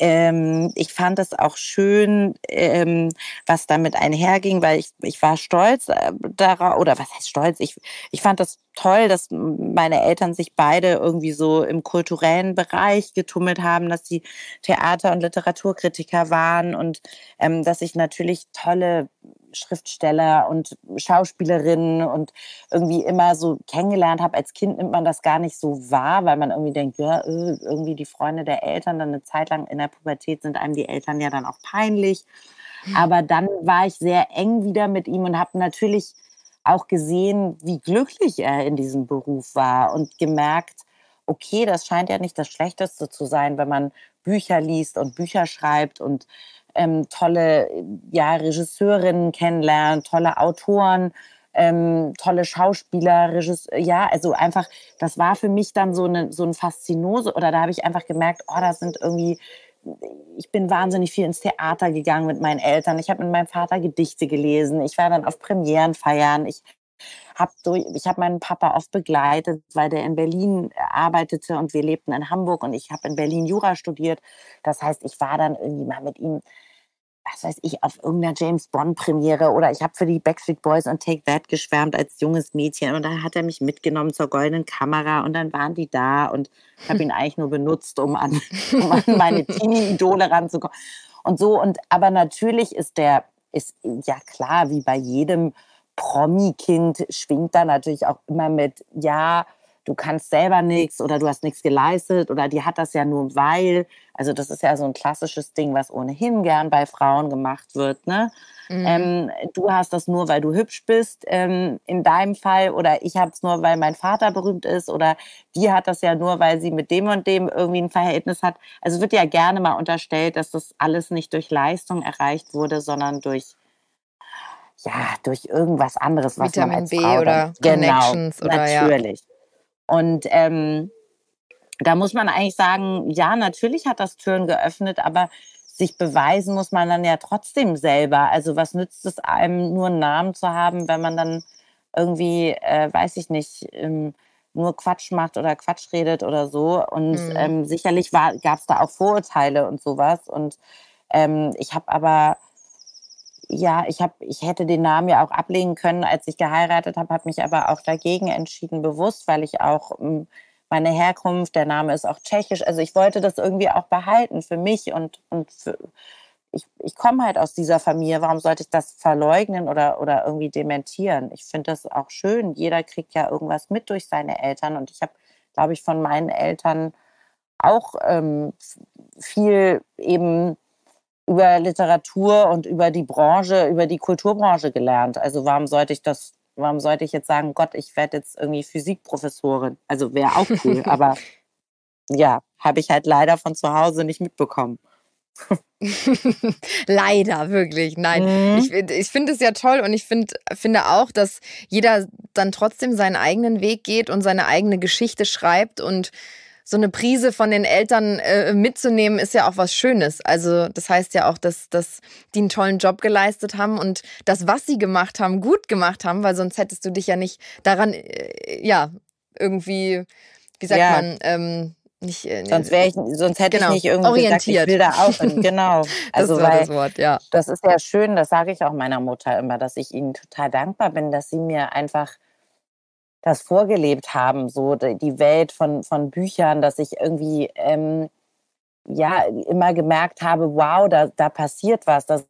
Ähm, ich fand es auch schön, ähm, was damit einherging, weil ich, ich war stolz äh, darauf, oder was heißt stolz? Ich, ich fand das toll, dass meine Eltern sich beide irgendwie so im kulturellen Bereich getummelt haben, dass sie Theater- und Literaturkritiker waren und ähm, dass ich natürlich tolle Schriftsteller und Schauspielerinnen und irgendwie immer so kennengelernt habe. Als Kind nimmt man das gar nicht so wahr, weil man irgendwie denkt, ja, äh, irgendwie die Freunde der Eltern, dann eine Zeit lang in der Pubertät sind einem die Eltern ja dann auch peinlich. Hm. Aber dann war ich sehr eng wieder mit ihm und habe natürlich auch gesehen, wie glücklich er in diesem Beruf war und gemerkt, okay, das scheint ja nicht das Schlechteste zu sein, wenn man Bücher liest und Bücher schreibt und ähm, tolle ja, Regisseurinnen kennenlernen, tolle Autoren, ähm, tolle Schauspieler, Regisseur, ja, also einfach, das war für mich dann so, eine, so ein Faszinose oder da habe ich einfach gemerkt, oh, das sind irgendwie, ich bin wahnsinnig viel ins Theater gegangen mit meinen Eltern, ich habe mit meinem Vater Gedichte gelesen, ich war dann auf Premieren feiern, ich hab durch, ich habe meinen Papa oft begleitet, weil der in Berlin arbeitete und wir lebten in Hamburg und ich habe in Berlin Jura studiert. Das heißt, ich war dann irgendwie mal mit ihm was weiß ich, auf irgendeiner James Bond-Premiere oder ich habe für die Backstreet Boys und Take That geschwärmt als junges Mädchen und dann hat er mich mitgenommen zur goldenen Kamera und dann waren die da und ich habe ihn eigentlich nur benutzt, um an, um an meine Teenie-Idole ranzukommen. Und so, und aber natürlich ist der, ist ja klar, wie bei jedem Promi-Kind schwingt da natürlich auch immer mit, ja, du kannst selber nichts oder du hast nichts geleistet oder die hat das ja nur weil. Also das ist ja so ein klassisches Ding, was ohnehin gern bei Frauen gemacht wird. Ne? Ähm, mhm. Ähm, du hast das nur, weil du hübsch bist ähm, in deinem Fall oder ich habe es nur, weil mein Vater berühmt ist oder die hat das ja nur, weil sie mit dem und dem irgendwie ein Verhältnis hat. Also wird ja gerne mal unterstellt, dass das alles nicht durch Leistung erreicht wurde, sondern durch ja, durch irgendwas anderes, was Vitamin man als B Frau oder dann, genau, Connections genau, oder natürlich. Ja. Und ähm, da muss man eigentlich sagen, ja, natürlich hat das Türen geöffnet, aber sich beweisen muss man dann ja trotzdem selber. Also was nützt es einem, nur einen Namen zu haben, wenn man dann irgendwie, äh, weiß ich nicht, ähm, nur Quatsch macht oder Quatsch redet oder so. Und mhm. ähm, sicherlich gab es da auch Vorurteile und sowas. Und ähm, ich habe aber ja, ich, hab, ich hätte den Namen ja auch ablegen können, als ich geheiratet habe, habe mich aber auch dagegen entschieden, bewusst, weil ich auch hm, meine Herkunft, der Name ist auch tschechisch, also ich wollte das irgendwie auch behalten für mich und, und für, ich, ich komme halt aus dieser Familie, warum sollte ich das verleugnen oder, oder irgendwie dementieren? Ich finde das auch schön, jeder kriegt ja irgendwas mit durch seine Eltern und ich habe, glaube ich, von meinen Eltern auch ähm, viel eben über Literatur und über die Branche, über die Kulturbranche gelernt. Also warum sollte ich das, warum sollte ich jetzt sagen, Gott, ich werde jetzt irgendwie Physikprofessorin? Also wäre auch cool, aber ja, habe ich halt leider von zu Hause nicht mitbekommen. Leider, wirklich. Nein. Mhm. Ich, ich finde es ja toll und ich find, finde auch, dass jeder dann trotzdem seinen eigenen Weg geht und seine eigene Geschichte schreibt und so eine Prise von den Eltern äh, mitzunehmen, ist ja auch was Schönes. Also das heißt ja auch, dass, dass die einen tollen Job geleistet haben und das, was sie gemacht haben, gut gemacht haben, weil sonst hättest du dich ja nicht daran, äh, ja, irgendwie, wie sagt ja. man, ähm, nicht, äh, sonst wäre ich, sonst hätte genau, ich nicht irgendwie orientiert. gesagt, ich will da auch hin. Genau. Also das war weil, das Wort, ja. Das ist ja schön, das sage ich auch meiner Mutter immer, dass ich ihnen total dankbar bin, dass sie mir einfach das vorgelebt haben, so die Welt von, von Büchern, dass ich irgendwie ähm, ja immer gemerkt habe, wow, da, da passiert was, das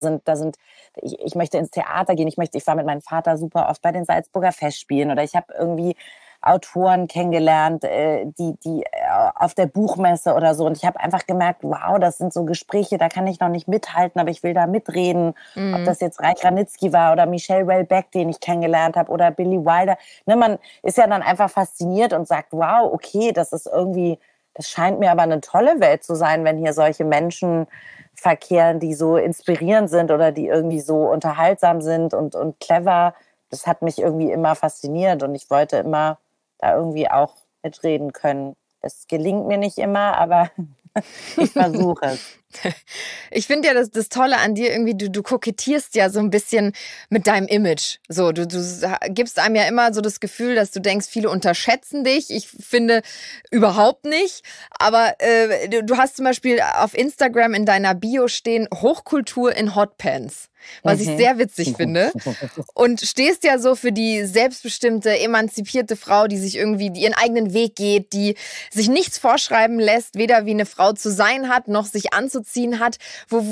sind, da sind, ich, ich möchte ins Theater gehen, ich möchte, ich war mit meinem Vater super oft bei den Salzburger Festspielen oder ich habe irgendwie Autoren kennengelernt, äh, die, die äh, auf der Buchmesse oder so. Und ich habe einfach gemerkt, wow, das sind so Gespräche, da kann ich noch nicht mithalten, aber ich will da mitreden. Mhm. Ob das jetzt Reich Ranitzky war oder Michelle Wellbeck, den ich kennengelernt habe, oder Billy Wilder. Ne, man ist ja dann einfach fasziniert und sagt, wow, okay, das ist irgendwie, das scheint mir aber eine tolle Welt zu sein, wenn hier solche Menschen verkehren, die so inspirierend sind oder die irgendwie so unterhaltsam sind und, und clever. Das hat mich irgendwie immer fasziniert und ich wollte immer da irgendwie auch mitreden können. Es gelingt mir nicht immer, aber ich versuche es. Ich finde ja das, das Tolle an dir irgendwie, du, du kokettierst ja so ein bisschen mit deinem Image. So, du, du gibst einem ja immer so das Gefühl, dass du denkst, viele unterschätzen dich. Ich finde überhaupt nicht. Aber äh, du, du hast zum Beispiel auf Instagram in deiner Bio stehen Hochkultur in Hotpants was ich mhm. sehr witzig finde. Und stehst ja so für die selbstbestimmte, emanzipierte Frau, die sich irgendwie die ihren eigenen Weg geht, die sich nichts vorschreiben lässt, weder wie eine Frau zu sein hat, noch sich anzupassen anzuziehen hat. Wo,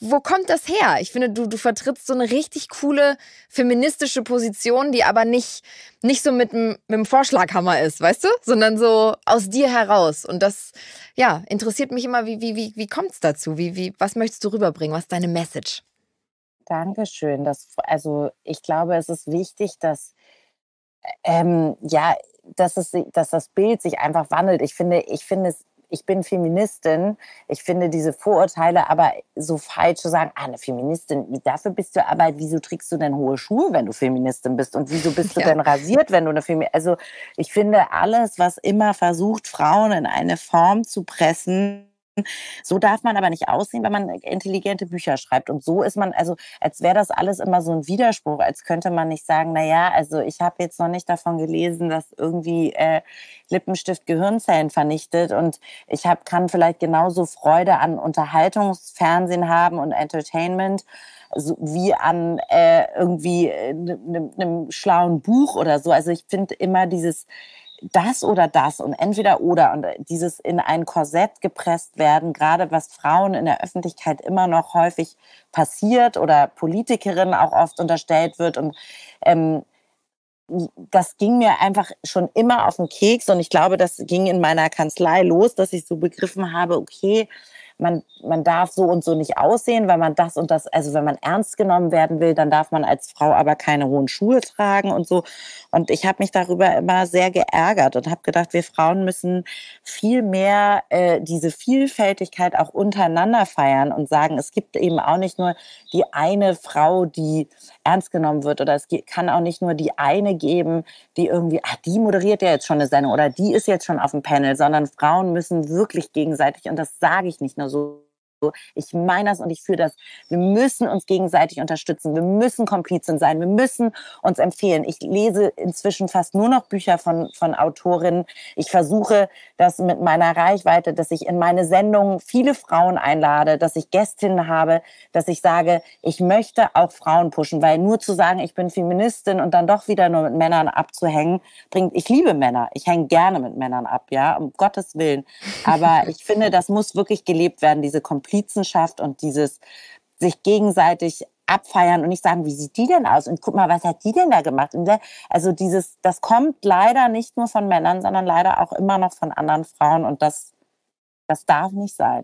wo kommt das her? Ich finde, du, du vertrittst so eine richtig coole feministische Position, die aber nicht, nicht so mit, mit dem Vorschlaghammer ist, weißt du? Sondern so aus dir heraus. Und das, ja, interessiert mich immer, wie, wie, wie, wie kommt es dazu? Wie, wie, was möchtest du rüberbringen? Was ist deine Message? Dankeschön. Das, also ich glaube, es ist wichtig, dass ähm, ja, dass, es, dass das Bild sich einfach wandelt. Ich finde, ich finde es ich bin Feministin. Ich finde diese Vorurteile aber so falsch zu sagen, ah, eine Feministin, dafür bist du aber, wieso trägst du denn hohe Schuhe, wenn du Feministin bist? Und wieso bist du ja. denn rasiert, wenn du eine Feministin Also ich finde alles, was immer versucht, Frauen in eine Form zu pressen, so darf man aber nicht aussehen, wenn man äh, intelligente Bücher schreibt. Und so ist man, also als wäre das alles immer so ein Widerspruch, als könnte man nicht sagen, naja, also ich habe jetzt noch nicht davon gelesen, dass irgendwie äh, Lippenstift Gehirnzellen vernichtet und ich hab, kann vielleicht genauso Freude an Unterhaltungsfernsehen haben und Entertainment so, wie an äh, irgendwie äh, einem ne, ne, schlauen Buch oder so. Also ich finde immer dieses das oder das und entweder oder und äh, dieses in ein Korsett gepresst werden, gerade was Frauen in der Öffentlichkeit immer noch häufig passiert oder Politikerinnen auch oft unterstellt wird und ähm, das ging mir einfach schon immer auf den Keks und ich glaube, das ging in meiner Kanzlei los, dass ich so begriffen habe, okay, man, man darf so und so nicht aussehen, weil man das und das, also wenn man ernst genommen werden will, dann darf man als Frau aber keine hohen Schuhe tragen und so. Und ich habe mich darüber immer sehr geärgert und habe gedacht, wir Frauen müssen viel mehr äh, diese Vielfältigkeit auch untereinander feiern und sagen, es gibt eben auch nicht nur die eine Frau, die ernst genommen wird. Oder es kann auch nicht nur die eine geben, die irgendwie, ach, die moderiert ja jetzt schon eine Sendung oder die ist jetzt schon auf dem Panel, sondern Frauen müssen wirklich gegenseitig, und das sage ich nicht nur so, ich meine das und ich fühle das. Wir müssen uns gegenseitig unterstützen. Wir müssen Komplizen sein. Wir müssen uns empfehlen. Ich lese inzwischen fast nur noch Bücher von, von Autorinnen. Ich versuche das mit meiner Reichweite, dass ich in meine Sendungen viele Frauen einlade, dass ich Gästinnen habe, dass ich sage, ich möchte auch Frauen pushen, weil nur zu sagen, ich bin Feministin und dann doch wieder nur mit Männern abzuhängen, bringt, ich liebe Männer. Ich hänge gerne mit Männern ab, ja, um Gottes Willen. Aber ich finde, das muss wirklich gelebt werden, diese Komplizen. Komplizenschaft und dieses sich gegenseitig abfeiern und nicht sagen, wie sieht die denn aus und guck mal, was hat die denn da gemacht? also dieses, das kommt leider nicht nur von Männern, sondern leider auch immer noch von anderen Frauen und das, das darf nicht sein.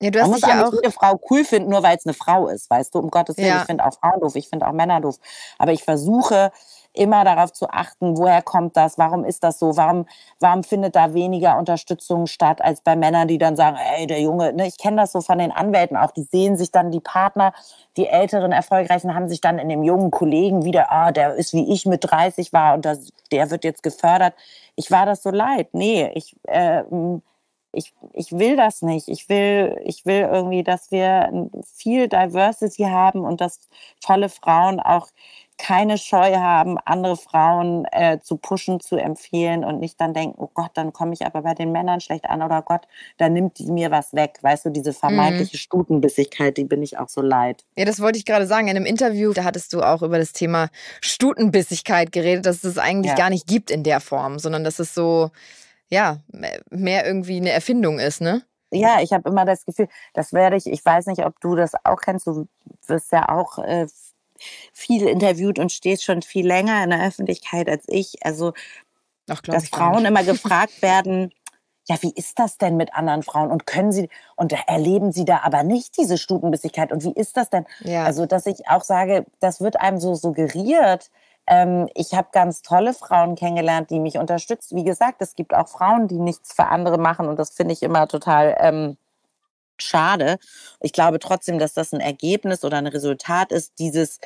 Ja, du hast Man muss ja auch eine Frau cool finden, nur weil es eine Frau ist, weißt du, um Gottes Willen, ja. ich finde auch Frauen doof, ich finde auch Männer doof, aber ich versuche immer darauf zu achten, woher kommt das, warum ist das so, warum, warum findet da weniger Unterstützung statt als bei Männern, die dann sagen, ey, der Junge, ne, ich kenne das so von den Anwälten auch, die sehen sich dann, die Partner, die älteren, erfolgreichen, haben sich dann in dem jungen Kollegen wieder, ah, der ist wie ich mit 30 war und das, der wird jetzt gefördert. Ich war das so leid. Nee, ich, äh, ich, ich will das nicht. Ich will, ich will irgendwie, dass wir viel Diversity haben und dass tolle Frauen auch keine Scheu haben, andere Frauen äh, zu pushen, zu empfehlen und nicht dann denken, oh Gott, dann komme ich aber bei den Männern schlecht an oder Gott, dann nimmt die mir was weg. Weißt du, diese mhm. vermeintliche mhm. Stutenbissigkeit, die bin ich auch so leid. Ja, das wollte ich gerade sagen. In einem Interview, da hattest du auch über das Thema Stutenbissigkeit geredet, dass es das eigentlich ja. gar nicht gibt in der Form, sondern dass es so, ja, mehr irgendwie eine Erfindung ist, ne? ja, ich habe immer das Gefühl, das werde ich, ich weiß nicht, ob du das auch kennst, du wirst ja auch äh, viel interviewt und stehst schon viel länger in der Öffentlichkeit als ich. Also, Ach, dass Frauen immer gefragt werden, ja, wie ist das denn mit anderen Frauen und können sie und erleben sie da aber nicht diese Stutenbissigkeit und wie ist das denn? Ja. Also, dass ich auch sage, das wird einem so suggeriert. Ähm, ich habe ganz tolle Frauen kennengelernt, die mich unterstützt. Wie gesagt, es gibt auch Frauen, die nichts für andere machen und das finde ich immer total ähm, schade. Ich glaube trotzdem, dass das ein Ergebnis oder ein Resultat ist dieses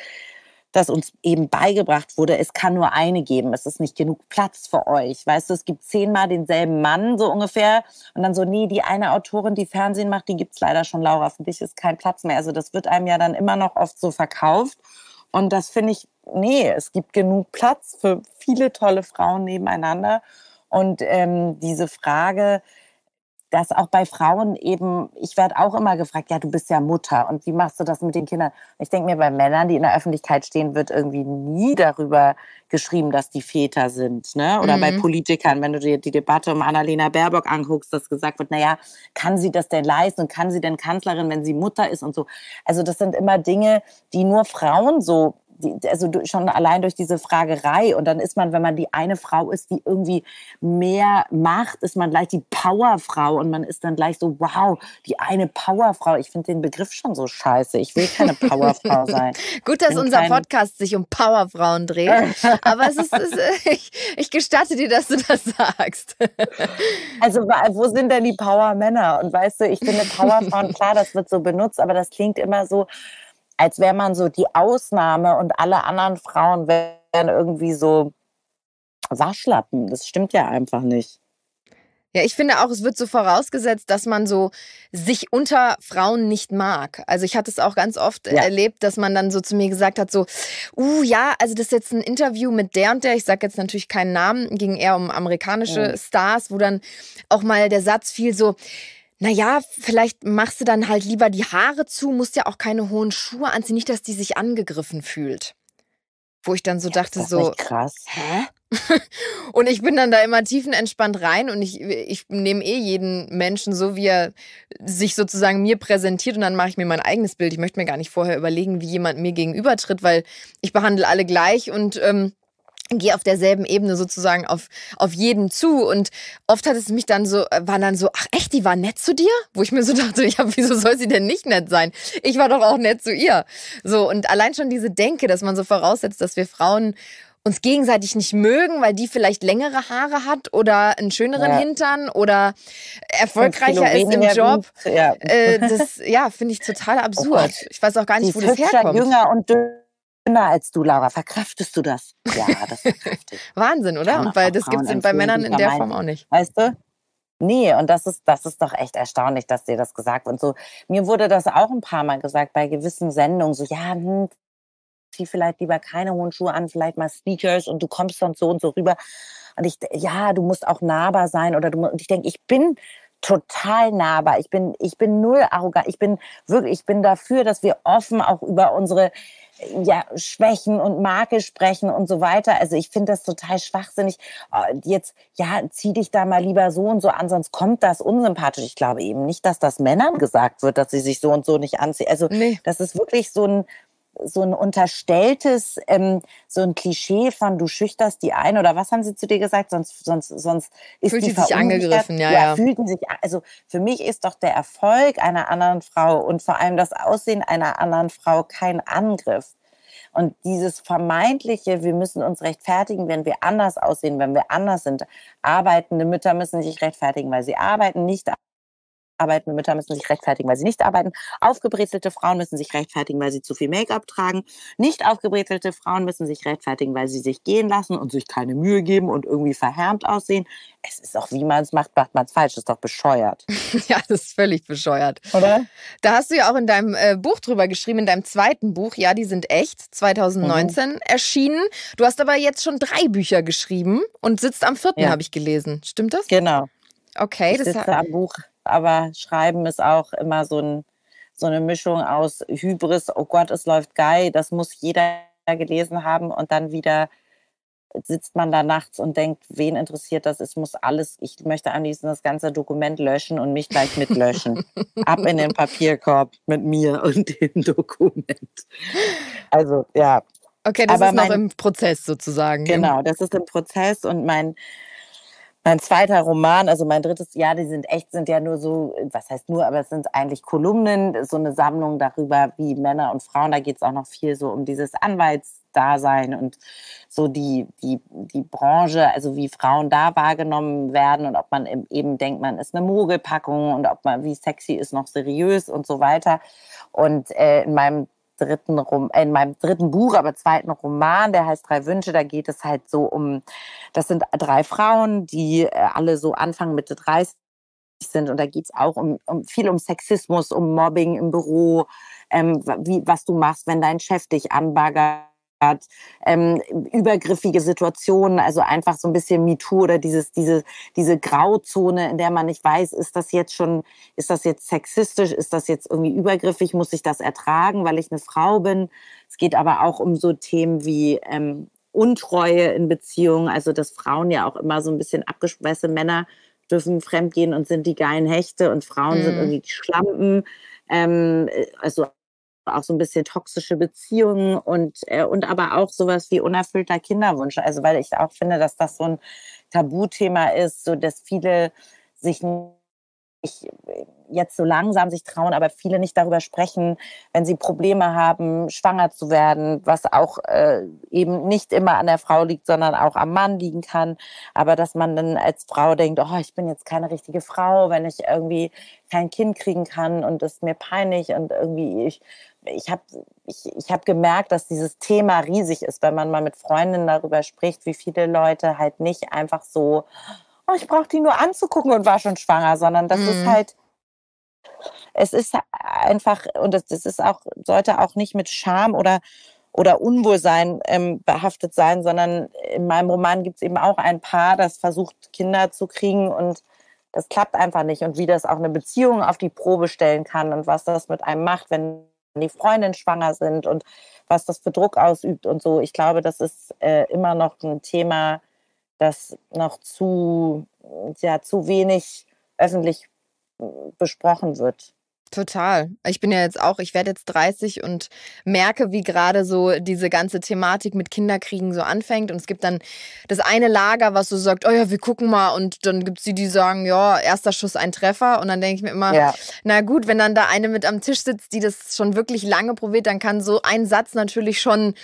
dass uns eben beigebracht wurde, es kann nur eine geben, es ist nicht genug Platz für euch. Weißt du, es gibt zehnmal denselben Mann, so ungefähr. Und dann so, nee, die eine Autorin, die Fernsehen macht, die gibt es leider schon, Laura, für dich ist kein Platz mehr. Also das wird einem ja dann immer noch oft so verkauft. Und das finde ich, nee, es gibt genug Platz für viele tolle Frauen nebeneinander. Und ähm, diese Frage, dass auch bei Frauen eben, ich werde auch immer gefragt, ja, du bist ja Mutter und wie machst du das mit den Kindern? Und ich denke mir, bei Männern, die in der Öffentlichkeit stehen, wird irgendwie nie darüber geschrieben, dass die Väter sind. Ne? Oder mhm. bei Politikern, wenn du dir die Debatte um Annalena Baerbock anguckst, dass gesagt wird, naja, kann sie das denn leisten und kann sie denn Kanzlerin, wenn sie Mutter ist und so. Also das sind immer Dinge, die nur Frauen so die, also schon allein durch diese Fragerei. Und dann ist man, wenn man die eine Frau ist, die irgendwie mehr macht, ist man gleich die Powerfrau und man ist dann gleich so, wow, die eine Powerfrau. Ich finde den Begriff schon so scheiße. Ich will keine Powerfrau sein. Gut, dass unser keine... Podcast sich um Powerfrauen dreht. Aber es ist, es ist ich, ich, gestatte dir, dass du das sagst. also wo sind denn die Powermänner? Und weißt du, ich finde Powerfrauen, klar, das wird so benutzt, aber das klingt immer so, als wäre man so die Ausnahme und alle anderen Frauen wären irgendwie so Waschlappen. Das stimmt ja einfach nicht. Ja, ich finde auch, es wird so vorausgesetzt, dass man so sich unter Frauen nicht mag. Also ich hatte es auch ganz oft ja. erlebt, dass man dann so zu mir gesagt hat, so, uh ja, also das ist jetzt ein Interview mit der und der, ich sage jetzt natürlich keinen Namen, ging eher um amerikanische mhm. Stars, wo dann auch mal der Satz fiel so, naja, vielleicht machst du dann halt lieber die Haare zu, musst ja auch keine hohen Schuhe anziehen, nicht, dass die sich angegriffen fühlt. Wo ich dann so ja, dachte, so. Ist Krass. Hä? und ich bin dann da immer tiefenentspannt rein und ich, ich nehme eh jeden Menschen so, wie er sich sozusagen mir präsentiert und dann mache ich mir mein eigenes Bild. Ich möchte mir gar nicht vorher überlegen, wie jemand mir gegenübertritt, weil ich behandle alle gleich und ähm, gehe auf derselben Ebene sozusagen auf, auf jeden zu und oft hat es mich dann so, äh, waren dann so, ach echt, die war nett zu dir? Wo ich mir so dachte, ja, wieso soll sie denn nicht nett sein? Ich war doch auch nett zu ihr. So, und allein schon diese Denke, dass man so voraussetzt, dass wir Frauen uns gegenseitig nicht mögen, weil die vielleicht längere Haare hat oder einen schöneren ja. Hintern oder erfolgreicher ist im Job. Ja, äh, das ja, finde ich total oh absurd. Oh ich weiß auch gar nicht, die wo das herkommt. Jünger und dünn jünger als du, Laura. Verkraftest du das? Ja, das verkraftet. Wahnsinn, oder? Und weil das gibt es bei Männern in der Form auch nicht. Weißt du? Nee, und das ist, das ist doch echt erstaunlich, dass dir das gesagt wird. Und so, mir wurde das auch ein paar Mal gesagt bei gewissen Sendungen, so, ja, hm, zieh vielleicht lieber keine hohen Schuhe an, vielleicht mal Sneakers und du kommst sonst so und so rüber. Und ich, ja, du musst auch nahbar sein oder du, und ich denke, ich bin total nahbar. Ich bin, ich bin null arrogant. Ich bin wirklich, ich bin dafür, dass wir offen auch über unsere ja, Schwächen und Marke sprechen und so weiter. Also ich finde das total schwachsinnig. Ah, jetzt, ja, zieh dich da mal lieber so und so an, sonst kommt das unsympathisch. Ich glaube eben nicht, dass das Männern gesagt wird, dass sie sich so und so nicht anziehen. Also nee. das ist wirklich so ein, so ein unterstelltes, ähm, so ein Klischee von du schüchterst die ein oder was haben sie zu dir gesagt, sonst, sonst, sonst ist Fühlt die sich angegriffen, ja, ja. Fühlten sich, also für mich ist doch der Erfolg einer anderen Frau und vor allem das Aussehen einer anderen Frau kein Angriff. Und dieses vermeintliche, wir müssen uns rechtfertigen, wenn wir anders aussehen, wenn wir anders sind. Arbeitende Mütter müssen sich rechtfertigen, weil sie arbeiten, nicht arbeiten arbeiten, Mütter müssen sich rechtfertigen, weil sie nicht arbeiten. Aufgebrezelte Frauen müssen sich rechtfertigen, weil sie zu viel Make-up tragen. Nicht aufgebrezelte Frauen müssen sich rechtfertigen, weil sie sich gehen lassen und sich keine Mühe geben und irgendwie verhärmt aussehen. Es ist doch, wie man es macht, macht man es falsch. Das ist doch bescheuert. ja, das ist völlig bescheuert. Oder? Da hast du ja auch in deinem äh, Buch drüber geschrieben, in deinem zweiten Buch, ja, die sind echt, 2019 mhm. erschienen. Du hast aber jetzt schon drei Bücher geschrieben und sitzt am vierten, ja. habe ich gelesen. Stimmt das? Genau. Okay, ich das sitze am Buch aber Schreiben ist auch immer so, ein, so eine Mischung aus Hybris, oh Gott, es läuft geil, das muss jeder gelesen haben und dann wieder sitzt man da nachts und denkt, wen interessiert das? Es muss alles, ich möchte am liebsten das ganze Dokument löschen und mich gleich mitlöschen. Ab in den Papierkorb mit mir und dem Dokument. Also, ja. Okay, das Aber ist noch im Prozess sozusagen. Ne? Genau, das ist im Prozess und mein, mein zweiter Roman, also mein drittes Jahr, die sind echt, sind ja nur so, was heißt nur, aber es sind eigentlich Kolumnen, so eine Sammlung darüber, wie Männer und Frauen, da geht es auch noch viel so um dieses Anwaltsdasein und so die, die, die Branche, also wie Frauen da wahrgenommen werden und ob man eben denkt, man ist eine Mogelpackung und ob man, wie sexy ist noch seriös und so weiter. Und äh, in meinem dritten Rom äh, in meinem dritten Buch, aber zweiten Roman, der heißt Drei Wünsche, da geht es halt so um, das sind drei Frauen, die äh, alle so Anfang Mitte 30 sind und da geht es auch um, um, viel um Sexismus, um Mobbing im Büro, ähm, wie, was du machst, wenn dein Chef dich anbaggert hat, ähm, übergriffige Situationen, also einfach so ein bisschen MeToo oder dieses, diese, diese Grauzone, in der man nicht weiß, ist das jetzt schon, ist das jetzt sexistisch, ist das jetzt irgendwie übergriffig, muss ich das ertragen, weil ich eine Frau bin. Es geht aber auch um so Themen wie ähm, Untreue in Beziehungen, also dass Frauen ja auch immer so ein bisschen abgespeiste Männer dürfen fremdgehen und sind die geilen Hechte und Frauen mm. sind mhm. irgendwie die Schlampen. Ähm, äh, also auch so ein bisschen toxische Beziehungen und, äh, und aber auch sowas wie unerfüllter Kinderwunsch. Also weil ich auch finde, dass das so ein Tabuthema ist, so dass viele sich nicht äh, jetzt so langsam sich trauen, aber viele nicht darüber sprechen, wenn sie Probleme haben, schwanger zu werden, was auch äh, eben nicht immer an der Frau liegt, sondern auch am Mann liegen kann. Aber dass man dann als Frau denkt, oh, ich bin jetzt keine richtige Frau, wenn ich irgendwie kein Kind kriegen kann und es mir peinlich und irgendwie ich ich habe ich, ich hab gemerkt, dass dieses Thema riesig ist, wenn man mal mit Freundinnen darüber spricht, wie viele Leute halt nicht einfach so, oh, ich brauche die nur anzugucken und war schon schwanger, sondern das mhm. ist halt, es ist einfach, und das, das ist auch, sollte auch nicht mit Scham oder oder Unwohlsein ähm, behaftet sein, sondern in meinem Roman gibt es eben auch ein Paar, das versucht, Kinder zu kriegen und das klappt einfach nicht und wie das auch eine Beziehung auf die Probe stellen kann und was das mit einem macht, wenn die Freundin schwanger sind und was das für Druck ausübt und so. Ich glaube, das ist äh, immer noch ein Thema, das noch zu, ja, zu wenig öffentlich äh, besprochen wird. Total. Ich bin ja jetzt auch, ich werde jetzt 30 und merke, wie gerade so diese ganze Thematik mit Kinderkriegen so anfängt. Und es gibt dann das eine Lager, was so sagt, oh ja, wir gucken mal. Und dann gibt es die, die sagen, ja, erster Schuss ein Treffer. Und dann denke ich mir immer, ja. na gut, wenn dann da eine mit am Tisch sitzt, die das schon wirklich lange probiert, dann kann so ein Satz natürlich schon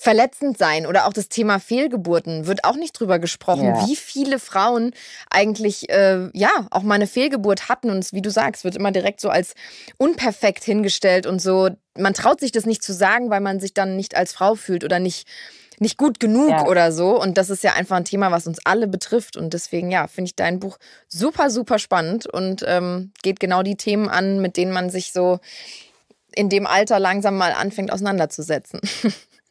verletzend sein oder auch das Thema Fehlgeburten wird auch nicht drüber gesprochen, ja. wie viele Frauen eigentlich äh, ja auch mal eine Fehlgeburt hatten und wie du sagst, wird immer direkt so als unperfekt hingestellt und so. Man traut sich das nicht zu sagen, weil man sich dann nicht als Frau fühlt oder nicht nicht gut genug ja. oder so. Und das ist ja einfach ein Thema, was uns alle betrifft. Und deswegen, ja, finde ich dein Buch super, super spannend und ähm, geht genau die Themen an, mit denen man sich so in dem Alter langsam mal anfängt auseinanderzusetzen.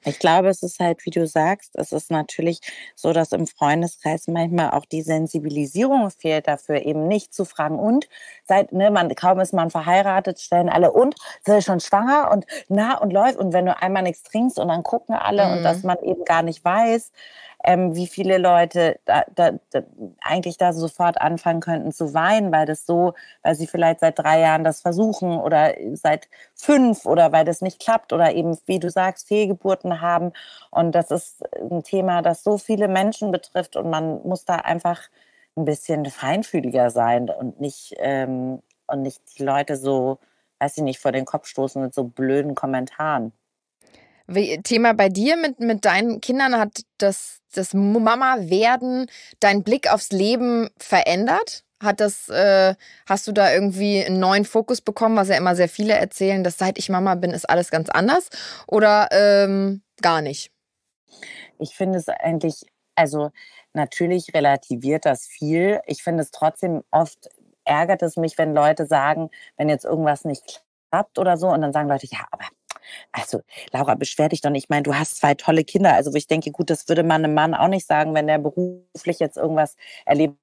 Ich glaube, es ist halt, wie du sagst, es ist natürlich so, dass im Freundeskreis manchmal auch die Sensibilisierung fehlt dafür, eben nicht zu fragen. Und seit, ne, man, kaum ist man verheiratet, stellen alle und sind schon schwanger und na und läuft. Und wenn du einmal nichts trinkst und dann gucken alle mhm. und dass mhm. man eben gar nicht weiß ähm, wie viele Leute da, da, da, eigentlich da sofort anfangen könnten zu weinen, weil das so, weil sie vielleicht seit drei Jahren das versuchen oder seit fünf oder weil das nicht klappt oder eben, wie du sagst, Fehlgeburten haben. Und das ist ein Thema, das so viele Menschen betrifft und man muss da einfach ein bisschen feinfühliger sein und nicht, ähm, und nicht die Leute so, weiß ich nicht, vor den Kopf stoßen mit so blöden Kommentaren. Thema bei dir mit, mit deinen Kindern hat das, das Mama-Werden deinen Blick aufs Leben verändert? Hat das, äh, hast du da irgendwie einen neuen Fokus bekommen, was ja immer sehr viele erzählen, dass seit ich Mama bin, ist alles ganz anders? Oder ähm, gar nicht? Ich finde es eigentlich, also natürlich relativiert das viel. Ich finde es trotzdem oft ärgert es mich, wenn Leute sagen, wenn jetzt irgendwas nicht klappt oder so, und dann sagen Leute, ja, aber also Laura, beschwer dich doch nicht. Ich meine, du hast zwei tolle Kinder. Also wo ich denke, gut, das würde man einem Mann auch nicht sagen, wenn er beruflich jetzt irgendwas erlebt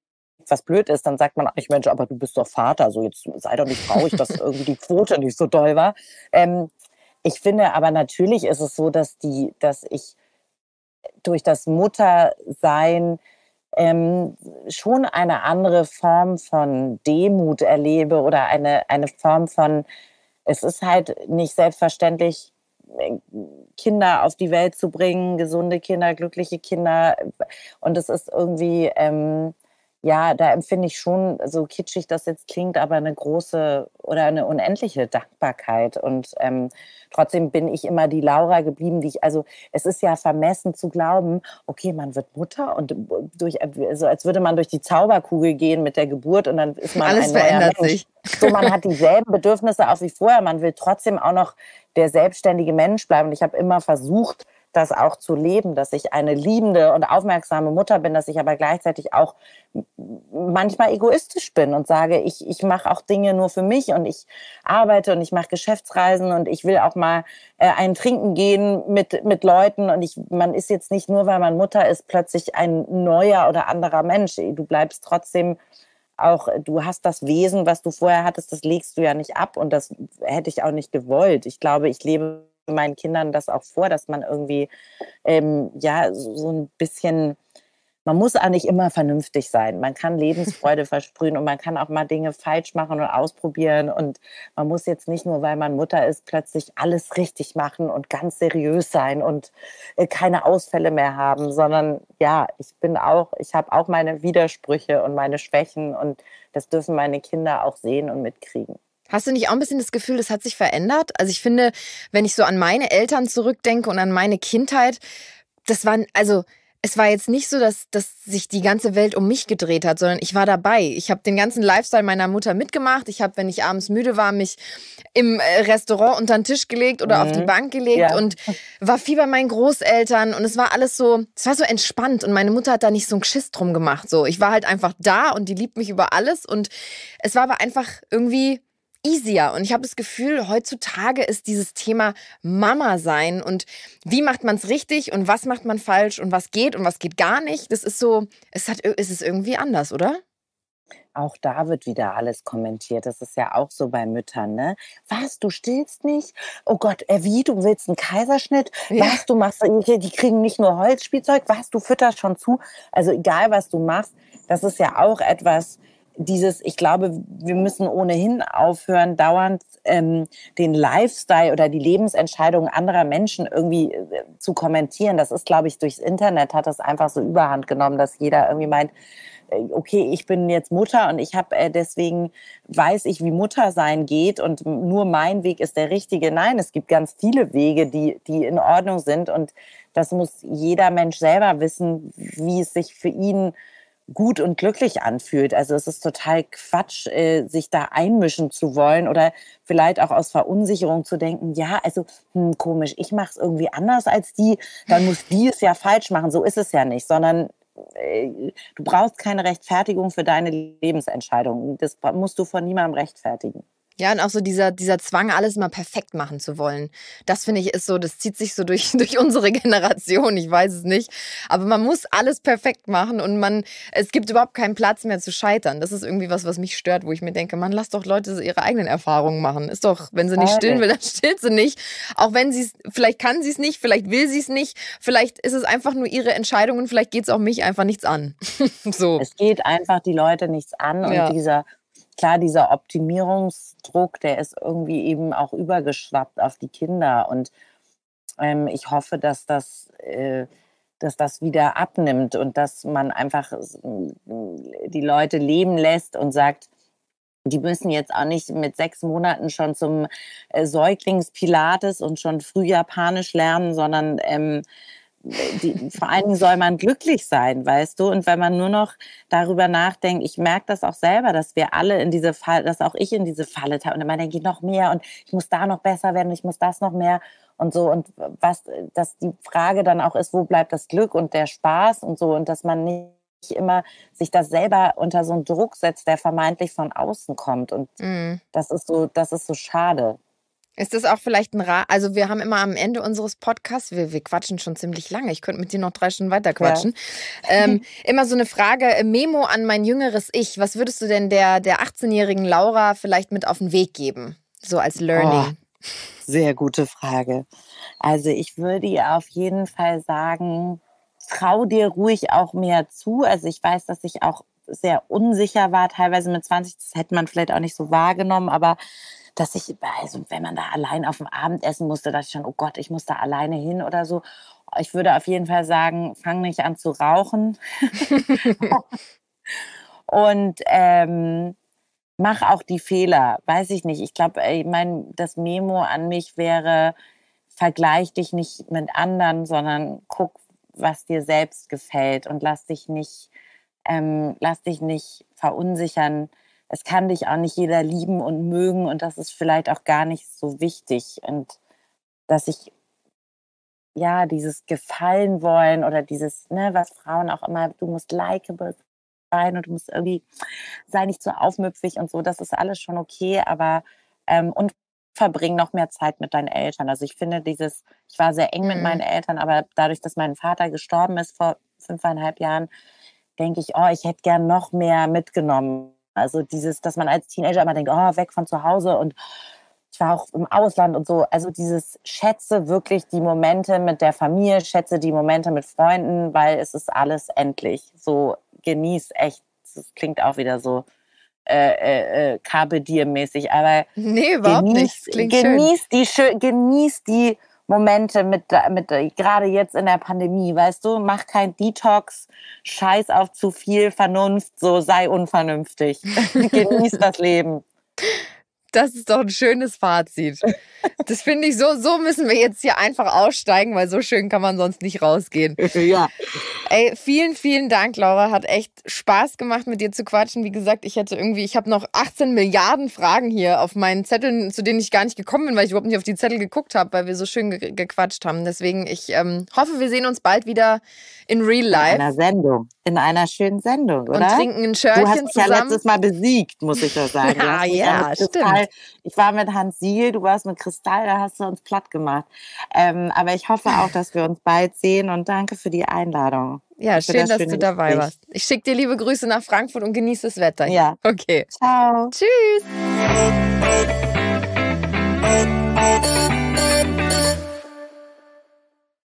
was blöd ist, dann sagt man, ich Mensch, aber du bist doch Vater, so jetzt sei doch nicht traurig, dass irgendwie die Quote nicht so doll war. Ähm, ich finde aber natürlich ist es so, dass die, dass ich durch das Muttersein ähm, schon eine andere Form von Demut erlebe oder eine, eine Form von es ist halt nicht selbstverständlich, äh, Kinder auf die Welt zu bringen, gesunde Kinder, glückliche Kinder. Und es ist irgendwie, ähm, ja, da empfinde ich schon, so kitschig das jetzt klingt, aber eine große oder eine unendliche Dankbarkeit. Und ähm, trotzdem bin ich immer die Laura geblieben, die ich, also es ist ja vermessen zu glauben, okay, man wird Mutter und durch, also als würde man durch die Zauberkugel gehen mit der Geburt und dann ist man Alles ein verändert neuer sich. So, man hat dieselben Bedürfnisse auch wie vorher, man will trotzdem auch noch der selbstständige Mensch bleiben. Und ich habe immer versucht, das auch zu leben, dass ich eine liebende und aufmerksame Mutter bin, dass ich aber gleichzeitig auch manchmal egoistisch bin und sage, ich, ich mache auch Dinge nur für mich und ich arbeite und ich mache Geschäftsreisen und ich will auch mal äh, ein Trinken gehen mit, mit Leuten und ich, man ist jetzt nicht nur, weil man Mutter ist, plötzlich ein neuer oder anderer Mensch. Du bleibst trotzdem auch, du hast das Wesen, was du vorher hattest, das legst du ja nicht ab und das hätte ich auch nicht gewollt. Ich glaube, ich lebe meinen Kindern das auch vor, dass man irgendwie ähm, ja so, ein bisschen man muss eigentlich immer vernünftig sein. Man kann Lebensfreude versprühen und man kann auch mal Dinge falsch machen und ausprobieren. Und man muss jetzt nicht nur, weil man Mutter ist, plötzlich alles richtig machen und ganz seriös sein und äh, keine Ausfälle mehr haben, sondern ja, ich bin auch, ich habe auch meine Widersprüche und meine Schwächen und das dürfen meine Kinder auch sehen und mitkriegen. Hast du nicht auch ein bisschen das Gefühl, das hat sich verändert? Also ich finde, wenn ich so an meine Eltern zurückdenke und an meine Kindheit, das waren, also es war jetzt nicht so, dass, dass sich die ganze Welt um mich gedreht hat, sondern ich war dabei. Ich habe den ganzen Lifestyle meiner Mutter mitgemacht. Ich habe, wenn ich abends müde war, mich im äh, Restaurant unter den Tisch gelegt oder mhm. auf die mhm. Bank gelegt ja. und war viel bei meinen Großeltern. Und es war alles so, es war so entspannt. Und meine Mutter hat da nicht so einen Geschiss drum gemacht. So, ich war halt einfach da und die liebt mich über alles. Und es war aber einfach irgendwie easier. Und ich habe das Gefühl, heutzutage ist dieses Thema Mama sein und wie macht man es richtig und was macht man falsch und was geht und was geht gar nicht. Das ist so, es hat, ist es irgendwie anders, oder? Auch da wird wieder alles kommentiert. Das ist ja auch so bei Müttern, ne? Was, du stillst nicht? Oh Gott, äh, wie, du willst einen Kaiserschnitt? Ja. Was, du machst, äh, die kriegen nicht nur Holzspielzeug, was, du fütterst schon zu? Also egal, was du machst, das ist ja auch etwas, dieses, ich glaube, wir müssen ohnehin aufhören, dauernd ähm, den Lifestyle oder die Lebensentscheidungen anderer Menschen irgendwie äh, zu kommentieren. Das ist, glaube ich, durchs Internet hat das einfach so überhand genommen, dass jeder irgendwie meint, äh, okay, ich bin jetzt Mutter und ich habe äh, deswegen weiß ich, wie Mutter sein geht und nur mein Weg ist der richtige. Nein, es gibt ganz viele Wege, die, die in Ordnung sind und das muss jeder Mensch selber wissen, wie es sich für ihn äh, gut und glücklich anfühlt. Also es ist total Quatsch, äh, sich da einmischen zu wollen oder vielleicht auch aus Verunsicherung zu denken, ja, also hm, komisch, ich mache es irgendwie anders als die, dann muss die es ja falsch machen. So ist es ja nicht, sondern äh, du brauchst keine Rechtfertigung für deine Lebensentscheidungen. Das musst du von niemandem rechtfertigen. Ja, und auch so dieser, dieser Zwang, alles immer perfekt machen zu wollen. Das finde ich ist so, das zieht sich so durch, durch unsere Generation, ich weiß es nicht. Aber man muss alles perfekt machen und man, es gibt überhaupt keinen Platz mehr zu scheitern. Das ist irgendwie was, was mich stört, wo ich mir denke, man, lass doch Leute ihre eigenen Erfahrungen machen. Ist doch, wenn sie nicht stillen will, dann stillt sie nicht. Auch wenn sie es, vielleicht kann sie es nicht, vielleicht will sie es nicht, vielleicht ist es einfach nur ihre Entscheidung und vielleicht geht es auch mich einfach nichts an. so. Es geht einfach die Leute nichts an ja. und dieser klar, dieser Optimierungsdruck, der ist irgendwie eben auch übergeschwappt auf die Kinder. Und ähm, ich hoffe, dass das, äh, dass das wieder abnimmt und dass man einfach mm, die Leute leben lässt und sagt, die müssen jetzt auch nicht mit sechs Monaten schon zum äh, Säuglingspilates und schon früh Japanisch lernen, sondern ähm, die, vor allen Dingen soll man glücklich sein, weißt du? Und wenn man nur noch darüber nachdenkt, ich merke das auch selber, dass wir alle in diese Falle, dass auch ich in diese Falle und immer denke ich noch mehr und ich muss da noch besser werden, ich muss das noch mehr und so und was, dass die Frage dann auch ist, wo bleibt das Glück und der Spaß und so und dass man nicht immer sich das selber unter so einen Druck setzt, der vermeintlich von außen kommt und mm. das ist so, das ist so schade. Ist das auch vielleicht ein Rat? Also, wir haben immer am Ende unseres Podcasts, wir, wir quatschen schon ziemlich lange. Ich könnte mit dir noch drei Stunden weiter quatschen. Ja. Ähm, immer so eine Frage: äh, Memo an mein jüngeres Ich. Was würdest du denn der, der 18-jährigen Laura vielleicht mit auf den Weg geben? So als Learning. Oh, sehr gute Frage. Also, ich würde ihr auf jeden Fall sagen, trau dir ruhig auch mehr zu. Also, ich weiß, dass ich auch sehr unsicher war, teilweise mit 20. Das hätte man vielleicht auch nicht so wahrgenommen, aber dass ich, also wenn man da allein auf dem Abendessen musste, dachte ich schon, oh Gott, ich muss da alleine hin oder so. Ich würde auf jeden Fall sagen, fang nicht an zu rauchen. Und ähm, mach auch die Fehler. Weiß ich nicht. Ich glaube, ich mein, das Memo an mich wäre, vergleich dich nicht mit anderen, sondern guck, was dir selbst gefällt und lass dich nicht, ähm, lass dich nicht verunsichern es kann dich auch nicht jeder lieben und mögen und das ist vielleicht auch gar nicht so wichtig und dass ich ja dieses gefallen wollen oder dieses ne was Frauen auch immer du musst likeable sein und du musst irgendwie sei nicht so aufmüpfig und so das ist alles schon okay aber ähm, und verbring noch mehr Zeit mit deinen Eltern also ich finde dieses ich war sehr eng mit meinen mhm. Eltern aber dadurch dass mein Vater gestorben ist vor fünfeinhalb Jahren denke ich oh ich hätte gern noch mehr mitgenommen also dieses, dass man als Teenager immer denkt, oh, weg von zu Hause und ich war auch im Ausland und so. Also dieses schätze wirklich die Momente mit der Familie, schätze die Momente mit Freunden, weil es ist alles endlich. So genieß echt. Das klingt auch wieder so äh, äh, äh mäßig, aber nee, überhaupt genieß, nicht. Klingt genieß schön. die schön, genieß die Momente mit, mit gerade jetzt in der Pandemie, weißt du, mach kein Detox, scheiß auf zu viel Vernunft, so sei unvernünftig. Genieß das Leben. Das ist doch ein schönes Fazit. Das finde ich so, so müssen wir jetzt hier einfach aussteigen, weil so schön kann man sonst nicht rausgehen. Ja. Ey, vielen, vielen Dank, Laura. Hat echt Spaß gemacht, mit dir zu quatschen. Wie gesagt, ich hätte irgendwie, ich habe noch 18 Milliarden Fragen hier auf meinen Zetteln, zu denen ich gar nicht gekommen bin, weil ich überhaupt nicht auf die Zettel geguckt habe, weil wir so schön ge gequatscht haben. Deswegen, ich ähm, hoffe, wir sehen uns bald wieder in Real Life. In einer Sendung. In einer schönen Sendung, oder? Und trinken ein Schörchen zusammen. Du hast mich zusammen. ja letztes Mal besiegt, muss ich das sagen. ja, ja, stimmt. Kristall. Ich war mit Hans Siegel, du warst mit Kristall, da hast du uns platt gemacht. Ähm, aber ich hoffe auch, dass wir uns bald sehen und danke für die Einladung. Ja, schön, das dass du dabei Gespräch. warst. Ich schicke dir liebe Grüße nach Frankfurt und genieße das Wetter. Ja. Okay. Ciao. Tschüss.